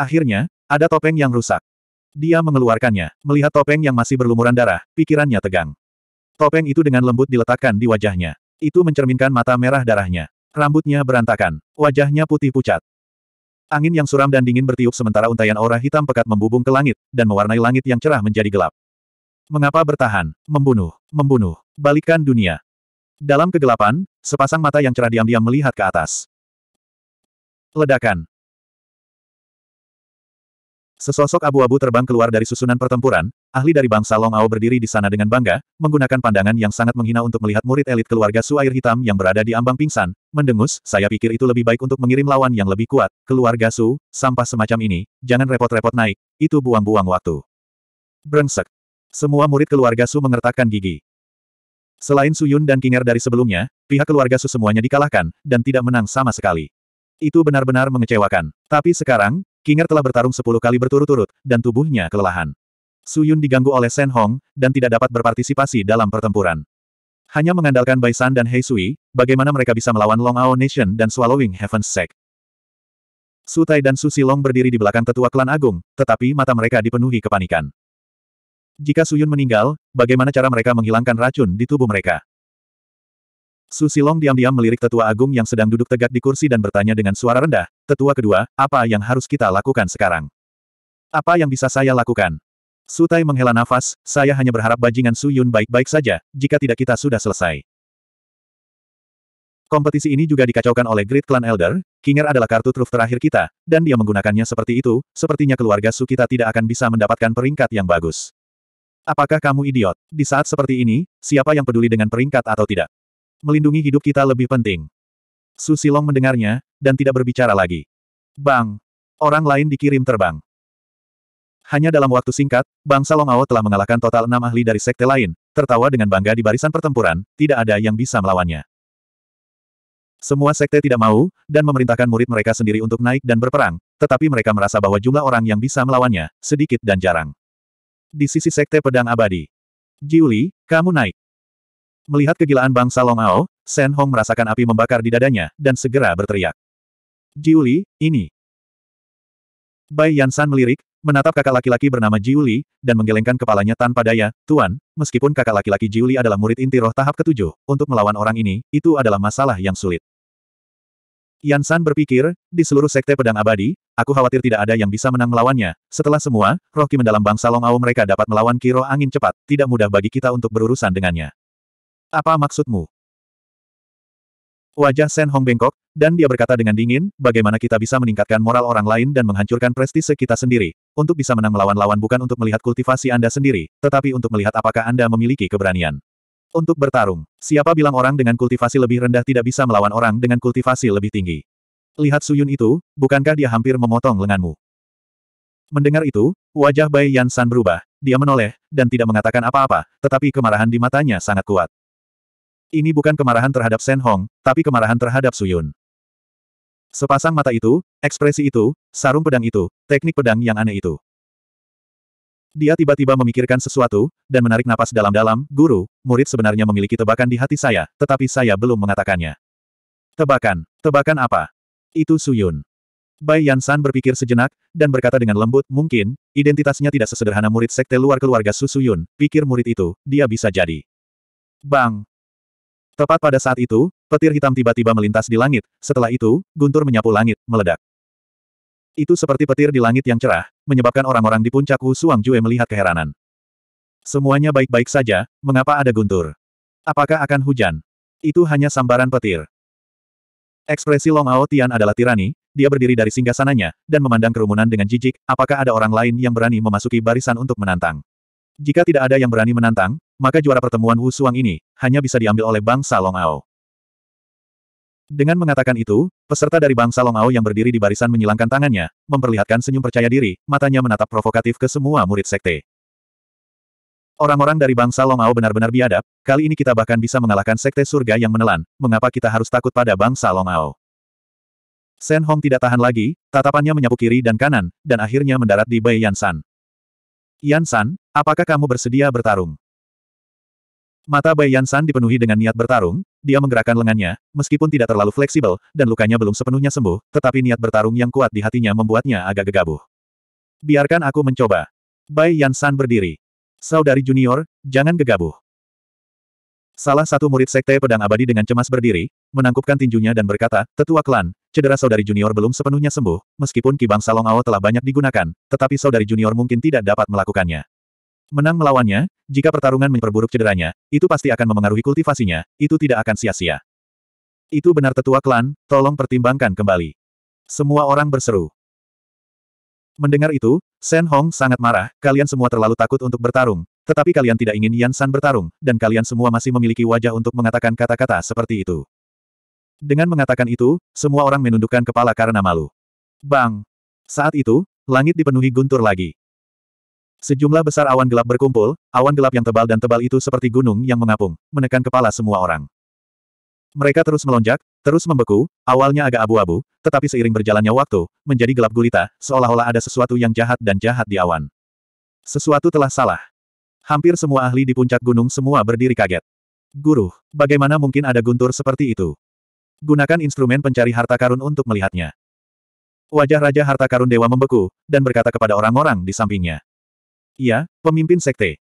Akhirnya, ada topeng yang rusak. Dia mengeluarkannya, melihat topeng yang masih berlumuran darah, pikirannya tegang. Topeng itu dengan lembut diletakkan di wajahnya. Itu mencerminkan mata merah darahnya. Rambutnya berantakan, wajahnya putih pucat. Angin yang suram dan dingin bertiup sementara untayan aura hitam pekat membubung ke langit, dan mewarnai langit yang cerah menjadi gelap. Mengapa bertahan? Membunuh, membunuh, balikan dunia. Dalam kegelapan, sepasang mata yang cerah diam-diam melihat ke atas. Ledakan. Sesosok abu-abu terbang keluar dari susunan pertempuran, ahli dari bangsa Long Ao berdiri di sana dengan bangga, menggunakan pandangan yang sangat menghina untuk melihat murid elit keluarga Su Air Hitam yang berada di ambang pingsan, mendengus, saya pikir itu lebih baik untuk mengirim lawan yang lebih kuat, keluarga Su, sampah semacam ini, jangan repot-repot naik, itu buang-buang waktu. Brengsek. Semua murid keluarga Su mengertakkan gigi. Selain Su Yun dan Kinger dari sebelumnya, pihak keluarga Su semuanya dikalahkan, dan tidak menang sama sekali. Itu benar-benar mengecewakan. Tapi sekarang, Kinger telah bertarung sepuluh kali berturut-turut, dan tubuhnya kelelahan. Su Yun diganggu oleh Shen Hong, dan tidak dapat berpartisipasi dalam pertempuran. Hanya mengandalkan Bai San dan Hei Sui, bagaimana mereka bisa melawan Long Ao Nation dan Swallowing Heaven's Sect. Su Tai dan Su Long berdiri di belakang tetua klan agung, tetapi mata mereka dipenuhi kepanikan. Jika Su Yun meninggal, bagaimana cara mereka menghilangkan racun di tubuh mereka? Su Silong diam-diam melirik tetua agung yang sedang duduk tegak di kursi dan bertanya dengan suara rendah, tetua kedua, apa yang harus kita lakukan sekarang? Apa yang bisa saya lakukan? Sutai menghela nafas, saya hanya berharap bajingan Su Yun baik-baik saja, jika tidak kita sudah selesai. Kompetisi ini juga dikacaukan oleh Great Clan Elder, Kinger adalah kartu truf terakhir kita, dan dia menggunakannya seperti itu, sepertinya keluarga Su kita tidak akan bisa mendapatkan peringkat yang bagus. Apakah kamu idiot? Di saat seperti ini, siapa yang peduli dengan peringkat atau tidak? Melindungi hidup kita lebih penting. Susilong mendengarnya, dan tidak berbicara lagi. Bang! Orang lain dikirim terbang. Hanya dalam waktu singkat, bangsa Longao telah mengalahkan total enam ahli dari sekte lain, tertawa dengan bangga di barisan pertempuran, tidak ada yang bisa melawannya. Semua sekte tidak mau, dan memerintahkan murid mereka sendiri untuk naik dan berperang, tetapi mereka merasa bahwa jumlah orang yang bisa melawannya, sedikit dan jarang. Di sisi sekte pedang abadi. Jiuli, kamu naik. Melihat kegilaan bangsa Long Ao, Shen Hong merasakan api membakar di dadanya, dan segera berteriak. Jiuli, ini. Bai Yansan melirik, menatap kakak laki-laki bernama Jiuli, dan menggelengkan kepalanya tanpa daya, Tuan, meskipun kakak laki-laki Jiuli adalah murid inti roh tahap ketujuh, untuk melawan orang ini, itu adalah masalah yang sulit. Yansan berpikir, di seluruh sekte pedang abadi, aku khawatir tidak ada yang bisa menang melawannya. Setelah semua, roh ki mendalam bangsa Long Ao mereka dapat melawan Kiro angin cepat, tidak mudah bagi kita untuk berurusan dengannya. Apa maksudmu? Wajah Shen Hong bengkok, dan dia berkata dengan dingin, bagaimana kita bisa meningkatkan moral orang lain dan menghancurkan prestise kita sendiri. Untuk bisa menang melawan lawan bukan untuk melihat kultivasi Anda sendiri, tetapi untuk melihat apakah Anda memiliki keberanian. Untuk bertarung, siapa bilang orang dengan kultivasi lebih rendah tidak bisa melawan orang dengan kultivasi lebih tinggi? Lihat Suyun itu, bukankah dia hampir memotong lenganmu? Mendengar itu, wajah Bai Yan San berubah. Dia menoleh, dan tidak mengatakan apa-apa, tetapi kemarahan di matanya sangat kuat. Ini bukan kemarahan terhadap Shen Hong, tapi kemarahan terhadap Suyun. Sepasang mata itu, ekspresi itu, sarung pedang itu, teknik pedang yang aneh itu. Dia tiba-tiba memikirkan sesuatu, dan menarik napas dalam-dalam, guru, murid sebenarnya memiliki tebakan di hati saya, tetapi saya belum mengatakannya. Tebakan, tebakan apa? Itu Suyun. Bai Yansan berpikir sejenak, dan berkata dengan lembut, mungkin, identitasnya tidak sesederhana murid sekte luar keluarga Su Suyun, pikir murid itu, dia bisa jadi. Bang! Tepat pada saat itu, petir hitam tiba-tiba melintas di langit, setelah itu, guntur menyapu langit, meledak. Itu seperti petir di langit yang cerah, menyebabkan orang-orang di puncak Wu Suang Jue melihat keheranan. Semuanya baik-baik saja, mengapa ada guntur? Apakah akan hujan? Itu hanya sambaran petir. Ekspresi Long Ao Tian adalah tirani, dia berdiri dari singgasananya, dan memandang kerumunan dengan jijik, apakah ada orang lain yang berani memasuki barisan untuk menantang? Jika tidak ada yang berani menantang, maka juara pertemuan Wu Suang ini hanya bisa diambil oleh bangsa Ao. Dengan mengatakan itu, peserta dari bangsa Ao yang berdiri di barisan menyilangkan tangannya, memperlihatkan senyum percaya diri, matanya menatap provokatif ke semua murid sekte. Orang-orang dari bangsa Ao benar-benar biadab, kali ini kita bahkan bisa mengalahkan sekte surga yang menelan, mengapa kita harus takut pada bangsa Ao? Shen Hong tidak tahan lagi, tatapannya menyapu kiri dan kanan, dan akhirnya mendarat di Bai Yan Yansan, apakah kamu bersedia bertarung? Mata Bai Yansan dipenuhi dengan niat bertarung, dia menggerakkan lengannya, meskipun tidak terlalu fleksibel, dan lukanya belum sepenuhnya sembuh, tetapi niat bertarung yang kuat di hatinya membuatnya agak gegabah. Biarkan aku mencoba. Bai Yansan berdiri. Saudari junior, jangan gegabah. Salah satu murid sekte pedang abadi dengan cemas berdiri, menangkupkan tinjunya dan berkata, Tetua klan, cedera saudari junior belum sepenuhnya sembuh, meskipun kibang salong ao telah banyak digunakan, tetapi saudari junior mungkin tidak dapat melakukannya. Menang melawannya, jika pertarungan memperburuk cederanya, itu pasti akan memengaruhi kultivasinya, itu tidak akan sia-sia. Itu benar tetua klan, tolong pertimbangkan kembali. Semua orang berseru. Mendengar itu, Shen Hong sangat marah, kalian semua terlalu takut untuk bertarung, tetapi kalian tidak ingin Yan San bertarung, dan kalian semua masih memiliki wajah untuk mengatakan kata-kata seperti itu. Dengan mengatakan itu, semua orang menundukkan kepala karena malu. Bang! Saat itu, langit dipenuhi guntur lagi. Sejumlah besar awan gelap berkumpul, awan gelap yang tebal dan tebal itu seperti gunung yang mengapung, menekan kepala semua orang. Mereka terus melonjak, terus membeku, awalnya agak abu-abu, tetapi seiring berjalannya waktu, menjadi gelap gulita, seolah-olah ada sesuatu yang jahat dan jahat di awan. Sesuatu telah salah. Hampir semua ahli di puncak gunung semua berdiri kaget. Guru, bagaimana mungkin ada guntur seperti itu? Gunakan instrumen pencari harta karun untuk melihatnya. Wajah Raja Harta Karun Dewa membeku, dan berkata kepada orang-orang di sampingnya. Iya, pemimpin sekte.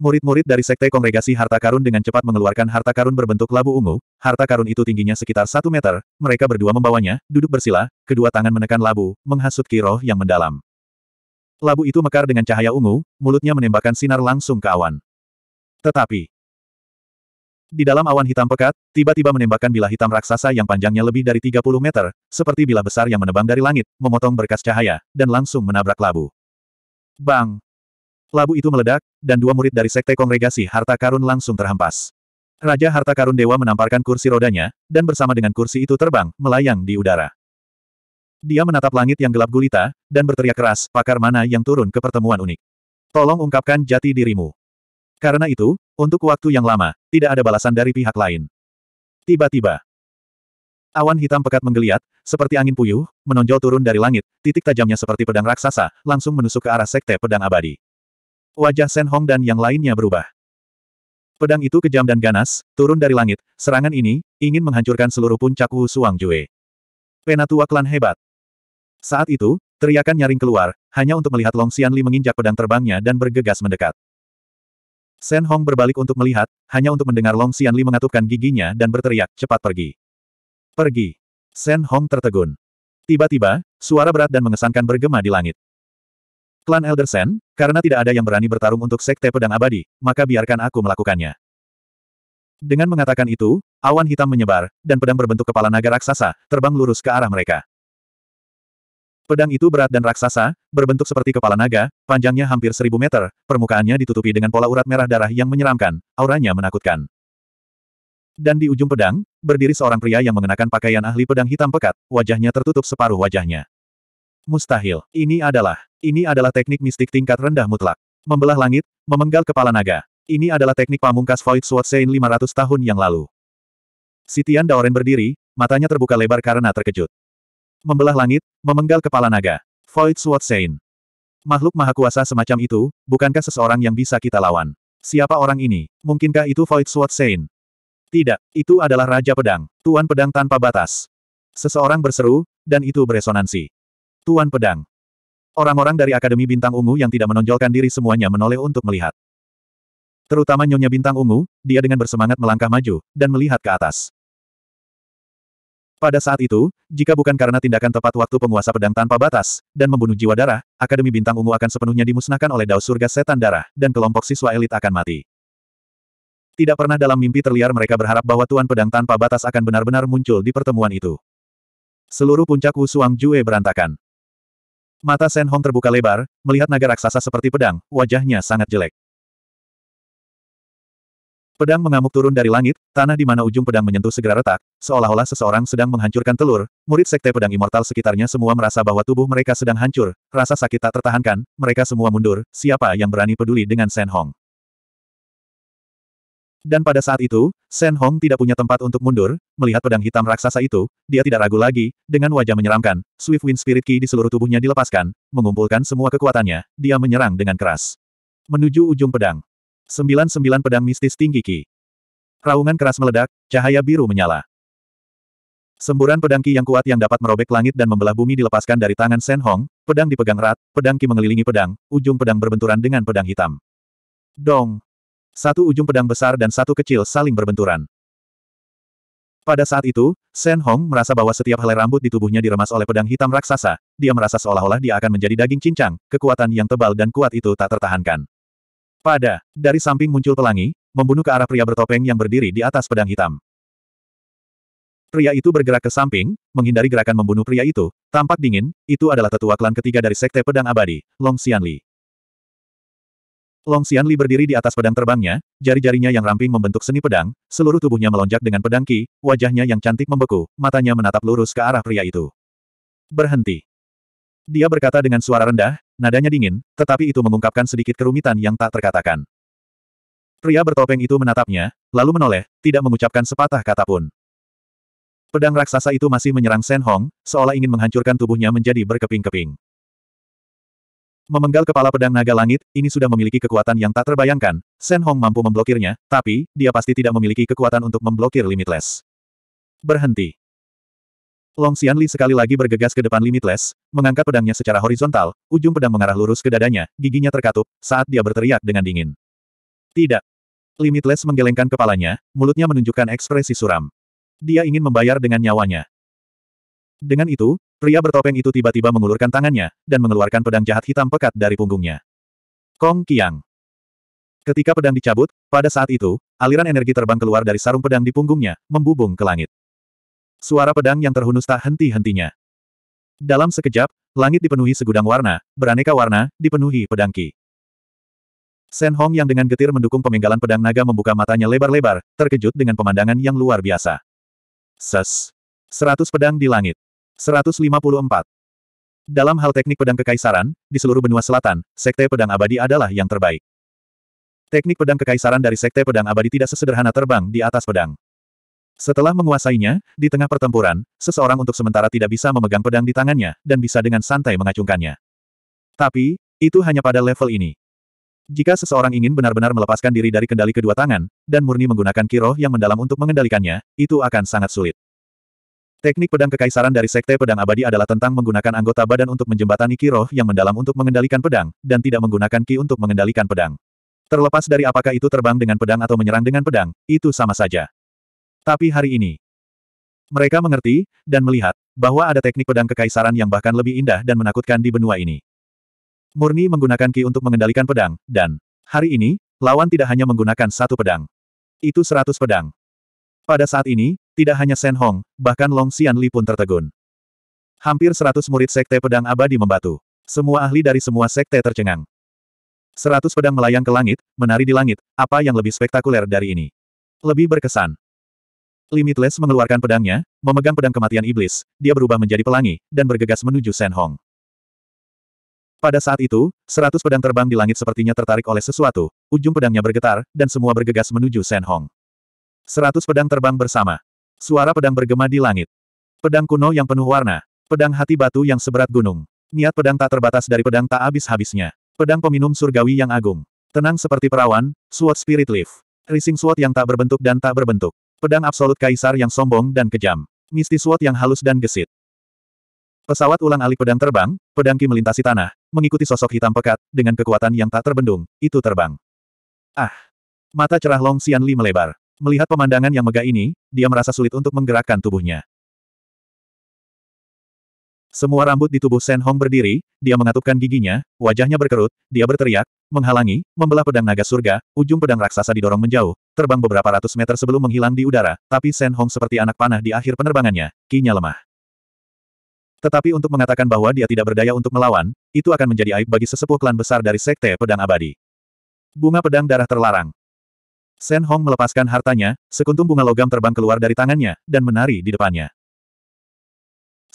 Murid-murid dari sekte kongregasi harta karun dengan cepat mengeluarkan harta karun berbentuk labu ungu, harta karun itu tingginya sekitar satu meter, mereka berdua membawanya, duduk bersila, kedua tangan menekan labu, menghasut kiroh yang mendalam. Labu itu mekar dengan cahaya ungu, mulutnya menembakkan sinar langsung ke awan. Tetapi, di dalam awan hitam pekat, tiba-tiba menembakkan bilah hitam raksasa yang panjangnya lebih dari 30 meter, seperti bilah besar yang menebang dari langit, memotong berkas cahaya, dan langsung menabrak labu. Bang! Labu itu meledak, dan dua murid dari Sekte Kongregasi Harta Karun langsung terhempas. Raja Harta Karun Dewa menamparkan kursi rodanya, dan bersama dengan kursi itu terbang, melayang di udara. Dia menatap langit yang gelap gulita, dan berteriak keras, pakar mana yang turun ke pertemuan unik. Tolong ungkapkan jati dirimu. Karena itu, untuk waktu yang lama, tidak ada balasan dari pihak lain. Tiba-tiba, Awan hitam pekat menggeliat, seperti angin puyuh, menonjol turun dari langit, titik tajamnya seperti pedang raksasa, langsung menusuk ke arah sekte pedang abadi. Wajah Shen Hong dan yang lainnya berubah. Pedang itu kejam dan ganas, turun dari langit, serangan ini, ingin menghancurkan seluruh puncak Wu Suang Jue. Penatua klan hebat. Saat itu, teriakan nyaring keluar, hanya untuk melihat Long Xianli menginjak pedang terbangnya dan bergegas mendekat. Shen Hong berbalik untuk melihat, hanya untuk mendengar Long Xianli mengatupkan giginya dan berteriak, cepat pergi. Pergi. Sen Hong tertegun. Tiba-tiba, suara berat dan mengesankan bergema di langit. Klan Elder Sen, karena tidak ada yang berani bertarung untuk Sekte Pedang Abadi, maka biarkan aku melakukannya. Dengan mengatakan itu, awan hitam menyebar, dan pedang berbentuk kepala naga raksasa, terbang lurus ke arah mereka. Pedang itu berat dan raksasa, berbentuk seperti kepala naga, panjangnya hampir seribu meter, permukaannya ditutupi dengan pola urat merah darah yang menyeramkan, auranya menakutkan. Dan di ujung pedang, berdiri seorang pria yang mengenakan pakaian ahli pedang hitam pekat, wajahnya tertutup separuh wajahnya. Mustahil, ini adalah, ini adalah teknik mistik tingkat rendah mutlak. Membelah langit, memenggal kepala naga. Ini adalah teknik pamungkas Void Sword Sein 500 tahun yang lalu. Sitian Daoren berdiri, matanya terbuka lebar karena terkejut. Membelah langit, memenggal kepala naga. Void Sword Sein. Makhluk maha kuasa semacam itu, bukankah seseorang yang bisa kita lawan? Siapa orang ini? Mungkinkah itu Void Sword Sein? Tidak, itu adalah Raja Pedang, Tuan Pedang tanpa batas. Seseorang berseru, dan itu beresonansi. Tuan Pedang. Orang-orang dari Akademi Bintang Ungu yang tidak menonjolkan diri semuanya menoleh untuk melihat. Terutama Nyonya Bintang Ungu, dia dengan bersemangat melangkah maju, dan melihat ke atas. Pada saat itu, jika bukan karena tindakan tepat waktu penguasa pedang tanpa batas, dan membunuh jiwa darah, Akademi Bintang Ungu akan sepenuhnya dimusnahkan oleh Dao Surga Setan Darah, dan kelompok siswa elit akan mati. Tidak pernah dalam mimpi terliar mereka berharap bahwa Tuan Pedang tanpa batas akan benar-benar muncul di pertemuan itu. Seluruh puncak Wu Suang Jue berantakan. Mata Shen Hong terbuka lebar, melihat naga raksasa seperti pedang, wajahnya sangat jelek. Pedang mengamuk turun dari langit, tanah di mana ujung pedang menyentuh segera retak, seolah-olah seseorang sedang menghancurkan telur, murid sekte pedang immortal sekitarnya semua merasa bahwa tubuh mereka sedang hancur, rasa sakit tak tertahankan, mereka semua mundur, siapa yang berani peduli dengan Shen Hong. Dan pada saat itu, Shen Hong tidak punya tempat untuk mundur, melihat pedang hitam raksasa itu, dia tidak ragu lagi, dengan wajah menyeramkan, Swift Wind Spirit Key di seluruh tubuhnya dilepaskan, mengumpulkan semua kekuatannya, dia menyerang dengan keras. Menuju ujung pedang. Sembilan-sembilan pedang mistis tinggi Ki. Raungan keras meledak, cahaya biru menyala. Semburan pedang Ki yang kuat yang dapat merobek langit dan membelah bumi dilepaskan dari tangan Shen Hong, pedang dipegang erat, pedang Ki mengelilingi pedang, ujung pedang berbenturan dengan pedang hitam. Dong! Satu ujung pedang besar dan satu kecil saling berbenturan. Pada saat itu, Shen Hong merasa bahwa setiap helai rambut di tubuhnya diremas oleh pedang hitam raksasa, dia merasa seolah-olah dia akan menjadi daging cincang, kekuatan yang tebal dan kuat itu tak tertahankan. Pada, dari samping muncul pelangi, membunuh ke arah pria bertopeng yang berdiri di atas pedang hitam. Pria itu bergerak ke samping, menghindari gerakan membunuh pria itu. Tampak dingin, itu adalah tetua klan ketiga dari Sekte Pedang Abadi, Long Xianli. Long Xianli berdiri di atas pedang terbangnya, jari-jarinya yang ramping membentuk seni pedang, seluruh tubuhnya melonjak dengan pedang Qi, wajahnya yang cantik membeku, matanya menatap lurus ke arah pria itu. Berhenti. Dia berkata dengan suara rendah, nadanya dingin, tetapi itu mengungkapkan sedikit kerumitan yang tak terkatakan. Pria bertopeng itu menatapnya, lalu menoleh, tidak mengucapkan sepatah kata pun. Pedang raksasa itu masih menyerang Sen Hong, seolah ingin menghancurkan tubuhnya menjadi berkeping-keping. Memenggal kepala pedang naga langit, ini sudah memiliki kekuatan yang tak terbayangkan. Shen Hong mampu memblokirnya, tapi, dia pasti tidak memiliki kekuatan untuk memblokir Limitless. Berhenti. Long Xianli sekali lagi bergegas ke depan Limitless, mengangkat pedangnya secara horizontal, ujung pedang mengarah lurus ke dadanya, giginya terkatup, saat dia berteriak dengan dingin. Tidak. Limitless menggelengkan kepalanya, mulutnya menunjukkan ekspresi suram. Dia ingin membayar dengan nyawanya. Dengan itu, Pria bertopeng itu tiba-tiba mengulurkan tangannya, dan mengeluarkan pedang jahat hitam pekat dari punggungnya. Kong Qiang. Ketika pedang dicabut, pada saat itu, aliran energi terbang keluar dari sarung pedang di punggungnya, membubung ke langit. Suara pedang yang terhunus tak henti-hentinya. Dalam sekejap, langit dipenuhi segudang warna, beraneka warna, dipenuhi pedang ki. Sen Hong yang dengan getir mendukung pemenggalan pedang naga membuka matanya lebar-lebar, terkejut dengan pemandangan yang luar biasa. Ses. Seratus pedang di langit. 154. Dalam hal teknik pedang kekaisaran, di seluruh benua selatan, Sekte Pedang Abadi adalah yang terbaik. Teknik pedang kekaisaran dari Sekte Pedang Abadi tidak sesederhana terbang di atas pedang. Setelah menguasainya, di tengah pertempuran, seseorang untuk sementara tidak bisa memegang pedang di tangannya, dan bisa dengan santai mengacungkannya. Tapi, itu hanya pada level ini. Jika seseorang ingin benar-benar melepaskan diri dari kendali kedua tangan, dan murni menggunakan kiroh yang mendalam untuk mengendalikannya, itu akan sangat sulit. Teknik pedang kekaisaran dari Sekte Pedang Abadi adalah tentang menggunakan anggota badan untuk menjembatani ki roh yang mendalam untuk mengendalikan pedang, dan tidak menggunakan ki untuk mengendalikan pedang. Terlepas dari apakah itu terbang dengan pedang atau menyerang dengan pedang, itu sama saja. Tapi hari ini, mereka mengerti, dan melihat, bahwa ada teknik pedang kekaisaran yang bahkan lebih indah dan menakutkan di benua ini. Murni menggunakan ki untuk mengendalikan pedang, dan hari ini, lawan tidak hanya menggunakan satu pedang. Itu seratus pedang. Pada saat ini, tidak hanya Shen Hong, bahkan Long Xian Li pun tertegun. Hampir seratus murid Sekte Pedang Abadi membatu. Semua ahli dari semua sekte tercengang. Seratus pedang melayang ke langit, menari di langit, apa yang lebih spektakuler dari ini? Lebih berkesan. Limitless mengeluarkan pedangnya, memegang pedang kematian iblis, dia berubah menjadi pelangi, dan bergegas menuju Shen Hong. Pada saat itu, seratus pedang terbang di langit sepertinya tertarik oleh sesuatu, ujung pedangnya bergetar, dan semua bergegas menuju Shen Hong. Seratus pedang terbang bersama. Suara pedang bergema di langit. Pedang kuno yang penuh warna. Pedang hati batu yang seberat gunung. Niat pedang tak terbatas dari pedang tak habis-habisnya. Pedang peminum surgawi yang agung. Tenang seperti perawan, Sword Spirit Leaf. Rising Sword yang tak berbentuk dan tak berbentuk. Pedang absolut kaisar yang sombong dan kejam. Misty Sword yang halus dan gesit. Pesawat ulang-alik pedang terbang, pedang Ki melintasi tanah, mengikuti sosok hitam pekat, dengan kekuatan yang tak terbendung, itu terbang. Ah! Mata cerah Long Xianli melebar. Melihat pemandangan yang megah ini, dia merasa sulit untuk menggerakkan tubuhnya. Semua rambut di tubuh Shen Hong berdiri, dia mengatupkan giginya, wajahnya berkerut, dia berteriak, menghalangi, membelah pedang naga surga, ujung pedang raksasa didorong menjauh, terbang beberapa ratus meter sebelum menghilang di udara, tapi Shen Hong seperti anak panah di akhir penerbangannya, kinya lemah. Tetapi untuk mengatakan bahwa dia tidak berdaya untuk melawan, itu akan menjadi aib bagi sesepuh klan besar dari Sekte Pedang Abadi. Bunga Pedang Darah Terlarang Sen Hong melepaskan hartanya, sekuntum bunga logam terbang keluar dari tangannya, dan menari di depannya.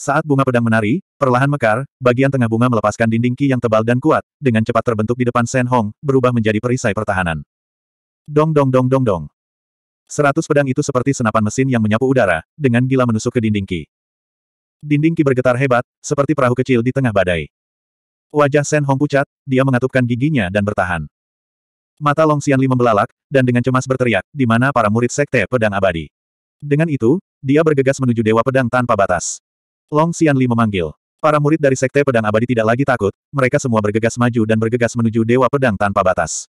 Saat bunga pedang menari, perlahan mekar, bagian tengah bunga melepaskan dinding ki yang tebal dan kuat, dengan cepat terbentuk di depan Sen Hong, berubah menjadi perisai pertahanan. Dong dong dong dong dong. Seratus pedang itu seperti senapan mesin yang menyapu udara, dengan gila menusuk ke dinding ki. Dinding ki bergetar hebat, seperti perahu kecil di tengah badai. Wajah Sen Hong pucat, dia mengatupkan giginya dan bertahan. Mata Long Xianli membelalak, dan dengan cemas berteriak, di mana para murid sekte pedang abadi. Dengan itu, dia bergegas menuju Dewa Pedang tanpa batas. Long Xianli memanggil. Para murid dari sekte pedang abadi tidak lagi takut, mereka semua bergegas maju dan bergegas menuju Dewa Pedang tanpa batas.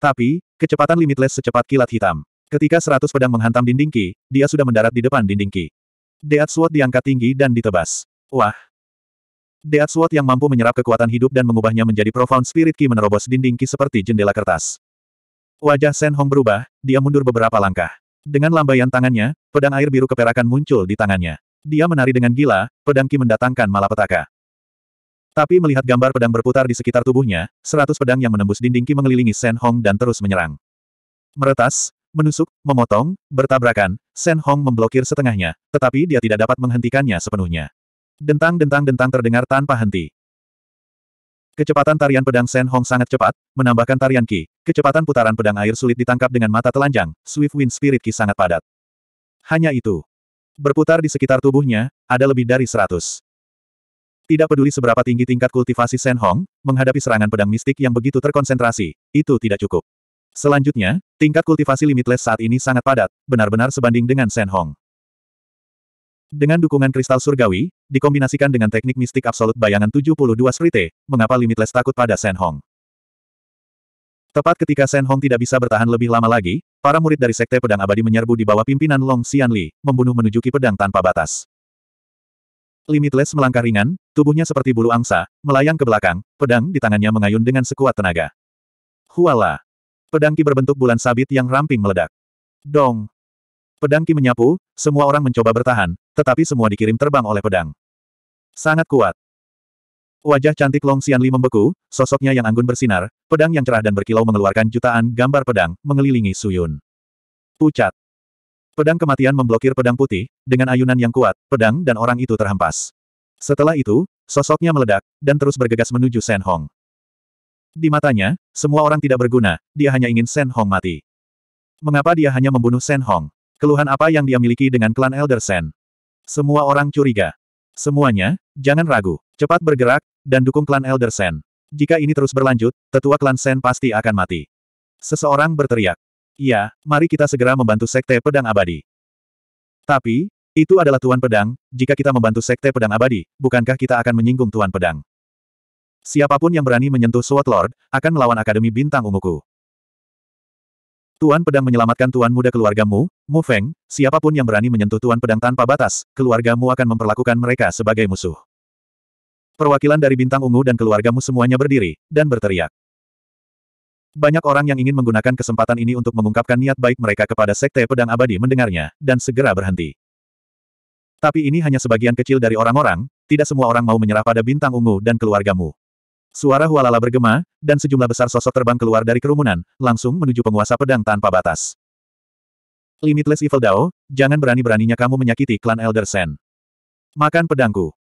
Tapi, kecepatan limitless secepat kilat hitam. Ketika seratus pedang menghantam dinding Ki, dia sudah mendarat di depan dinding Ki. Deat Sword diangkat tinggi dan ditebas. Wah, Deat Sword yang mampu menyerap kekuatan hidup dan mengubahnya menjadi Profound Spirit Ki menerobos dinding Ki seperti jendela kertas. Wajah Shen Hong berubah, dia mundur beberapa langkah. Dengan lambaian tangannya, pedang air biru keperakan muncul di tangannya. Dia menari dengan gila, pedang Ki mendatangkan malapetaka. Tapi melihat gambar pedang berputar di sekitar tubuhnya, seratus pedang yang menembus dinding Ki mengelilingi Shen Hong dan terus menyerang. Meretas, menusuk, memotong, bertabrakan, Shen Hong memblokir setengahnya, tetapi dia tidak dapat menghentikannya sepenuhnya. Dentang-dentang-dentang terdengar tanpa henti. Kecepatan tarian pedang Shen Hong sangat cepat, menambahkan tarian Ki. Kecepatan putaran pedang air sulit ditangkap dengan mata telanjang, Swift Wind Spirit Ki sangat padat. Hanya itu. Berputar di sekitar tubuhnya, ada lebih dari seratus. Tidak peduli seberapa tinggi tingkat kultivasi Shen Hong, menghadapi serangan pedang mistik yang begitu terkonsentrasi, itu tidak cukup. Selanjutnya, tingkat kultivasi limitless saat ini sangat padat, benar-benar sebanding dengan Shen Hong. Dengan dukungan kristal surgawi, dikombinasikan dengan teknik mistik absolut bayangan 72 Srite, mengapa Limitless takut pada Shen Hong? Tepat ketika Shen Hong tidak bisa bertahan lebih lama lagi, para murid dari Sekte Pedang Abadi menyerbu di bawah pimpinan Long Xianli, membunuh menuju Ki Pedang tanpa batas. Limitless melangkah ringan, tubuhnya seperti bulu angsa, melayang ke belakang, pedang di tangannya mengayun dengan sekuat tenaga. Huala! Pedang Ki berbentuk bulan sabit yang ramping meledak. Dong! Pedang Ki menyapu, semua orang mencoba bertahan, tetapi semua dikirim terbang oleh pedang. Sangat kuat. Wajah cantik Long Xianli membeku, sosoknya yang anggun bersinar, pedang yang cerah dan berkilau mengeluarkan jutaan gambar pedang, mengelilingi Suyun. Pucat. Pedang kematian memblokir pedang putih, dengan ayunan yang kuat, pedang dan orang itu terhempas. Setelah itu, sosoknya meledak, dan terus bergegas menuju Sen Hong. Di matanya, semua orang tidak berguna, dia hanya ingin Sen Hong mati. Mengapa dia hanya membunuh Sen Hong? Keluhan apa yang dia miliki dengan klan Elder Sen? Semua orang curiga. Semuanya, jangan ragu. Cepat bergerak, dan dukung klan Elder Sen. Jika ini terus berlanjut, tetua klan Sen pasti akan mati. Seseorang berteriak. Iya, mari kita segera membantu Sekte Pedang Abadi. Tapi, itu adalah Tuan Pedang, jika kita membantu Sekte Pedang Abadi, bukankah kita akan menyinggung Tuan Pedang? Siapapun yang berani menyentuh Sword Lord, akan melawan Akademi Bintang Unguku. Tuan Pedang menyelamatkan Tuan Muda keluargamu, Mu Feng, siapapun yang berani menyentuh Tuan Pedang tanpa batas, keluargamu akan memperlakukan mereka sebagai musuh. Perwakilan dari Bintang Ungu dan keluargamu semuanya berdiri, dan berteriak. Banyak orang yang ingin menggunakan kesempatan ini untuk mengungkapkan niat baik mereka kepada Sekte Pedang Abadi mendengarnya, dan segera berhenti. Tapi ini hanya sebagian kecil dari orang-orang, tidak semua orang mau menyerah pada bintang ungu dan keluargamu. Suara Hualala bergema, dan sejumlah besar sosok terbang keluar dari kerumunan, langsung menuju penguasa pedang tanpa batas. Limitless Evil Dao, jangan berani-beraninya kamu menyakiti klan Elder Sen. Makan pedangku.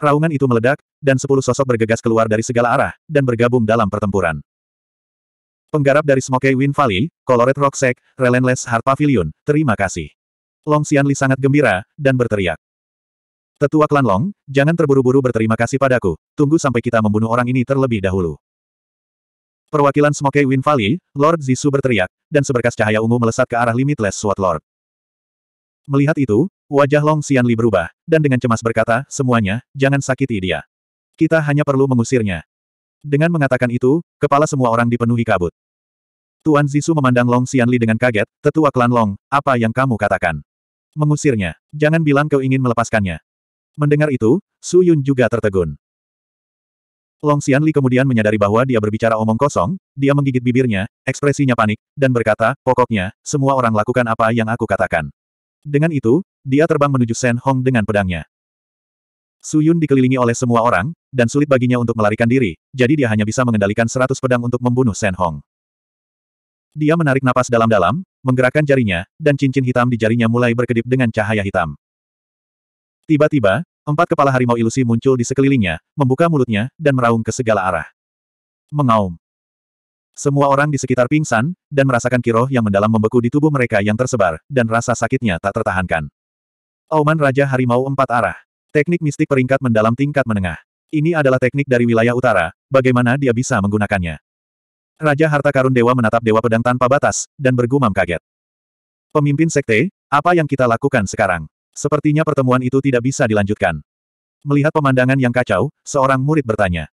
Raungan itu meledak, dan sepuluh sosok bergegas keluar dari segala arah, dan bergabung dalam pertempuran. Penggarap dari Smoke Wind Valley, Colored Rock Sek, Relentless Heart Pavilion, terima kasih. Long Xianli sangat gembira, dan berteriak. Tetua Klan Long, jangan terburu-buru berterima kasih padaku, tunggu sampai kita membunuh orang ini terlebih dahulu. Perwakilan Smokey Wind Valley, Lord Zisu berteriak, dan seberkas cahaya ungu melesat ke arah Limitless Sword Lord. Melihat itu, wajah Long Xianli berubah, dan dengan cemas berkata, semuanya, jangan sakiti dia. Kita hanya perlu mengusirnya. Dengan mengatakan itu, kepala semua orang dipenuhi kabut. Tuan Zisu memandang Long Xianli dengan kaget, tetua klan Long, apa yang kamu katakan? Mengusirnya. Jangan bilang kau ingin melepaskannya. Mendengar itu, Su Yun juga tertegun. Long Xian Li kemudian menyadari bahwa dia berbicara omong kosong, dia menggigit bibirnya, ekspresinya panik, dan berkata, pokoknya, semua orang lakukan apa yang aku katakan. Dengan itu, dia terbang menuju Shen Hong dengan pedangnya. Su Yun dikelilingi oleh semua orang, dan sulit baginya untuk melarikan diri, jadi dia hanya bisa mengendalikan seratus pedang untuk membunuh Shen Hong. Dia menarik napas dalam-dalam, menggerakkan jarinya, dan cincin hitam di jarinya mulai berkedip dengan cahaya hitam. Tiba-tiba, empat kepala harimau ilusi muncul di sekelilingnya, membuka mulutnya, dan meraung ke segala arah. Mengaum. Semua orang di sekitar pingsan, dan merasakan kiroh yang mendalam membeku di tubuh mereka yang tersebar, dan rasa sakitnya tak tertahankan. Auman Raja Harimau Empat Arah. Teknik mistik peringkat mendalam tingkat menengah. Ini adalah teknik dari wilayah utara, bagaimana dia bisa menggunakannya. Raja Harta Karun Dewa menatap Dewa Pedang tanpa batas, dan bergumam kaget. Pemimpin Sekte, apa yang kita lakukan sekarang? Sepertinya pertemuan itu tidak bisa dilanjutkan. Melihat pemandangan yang kacau, seorang murid bertanya.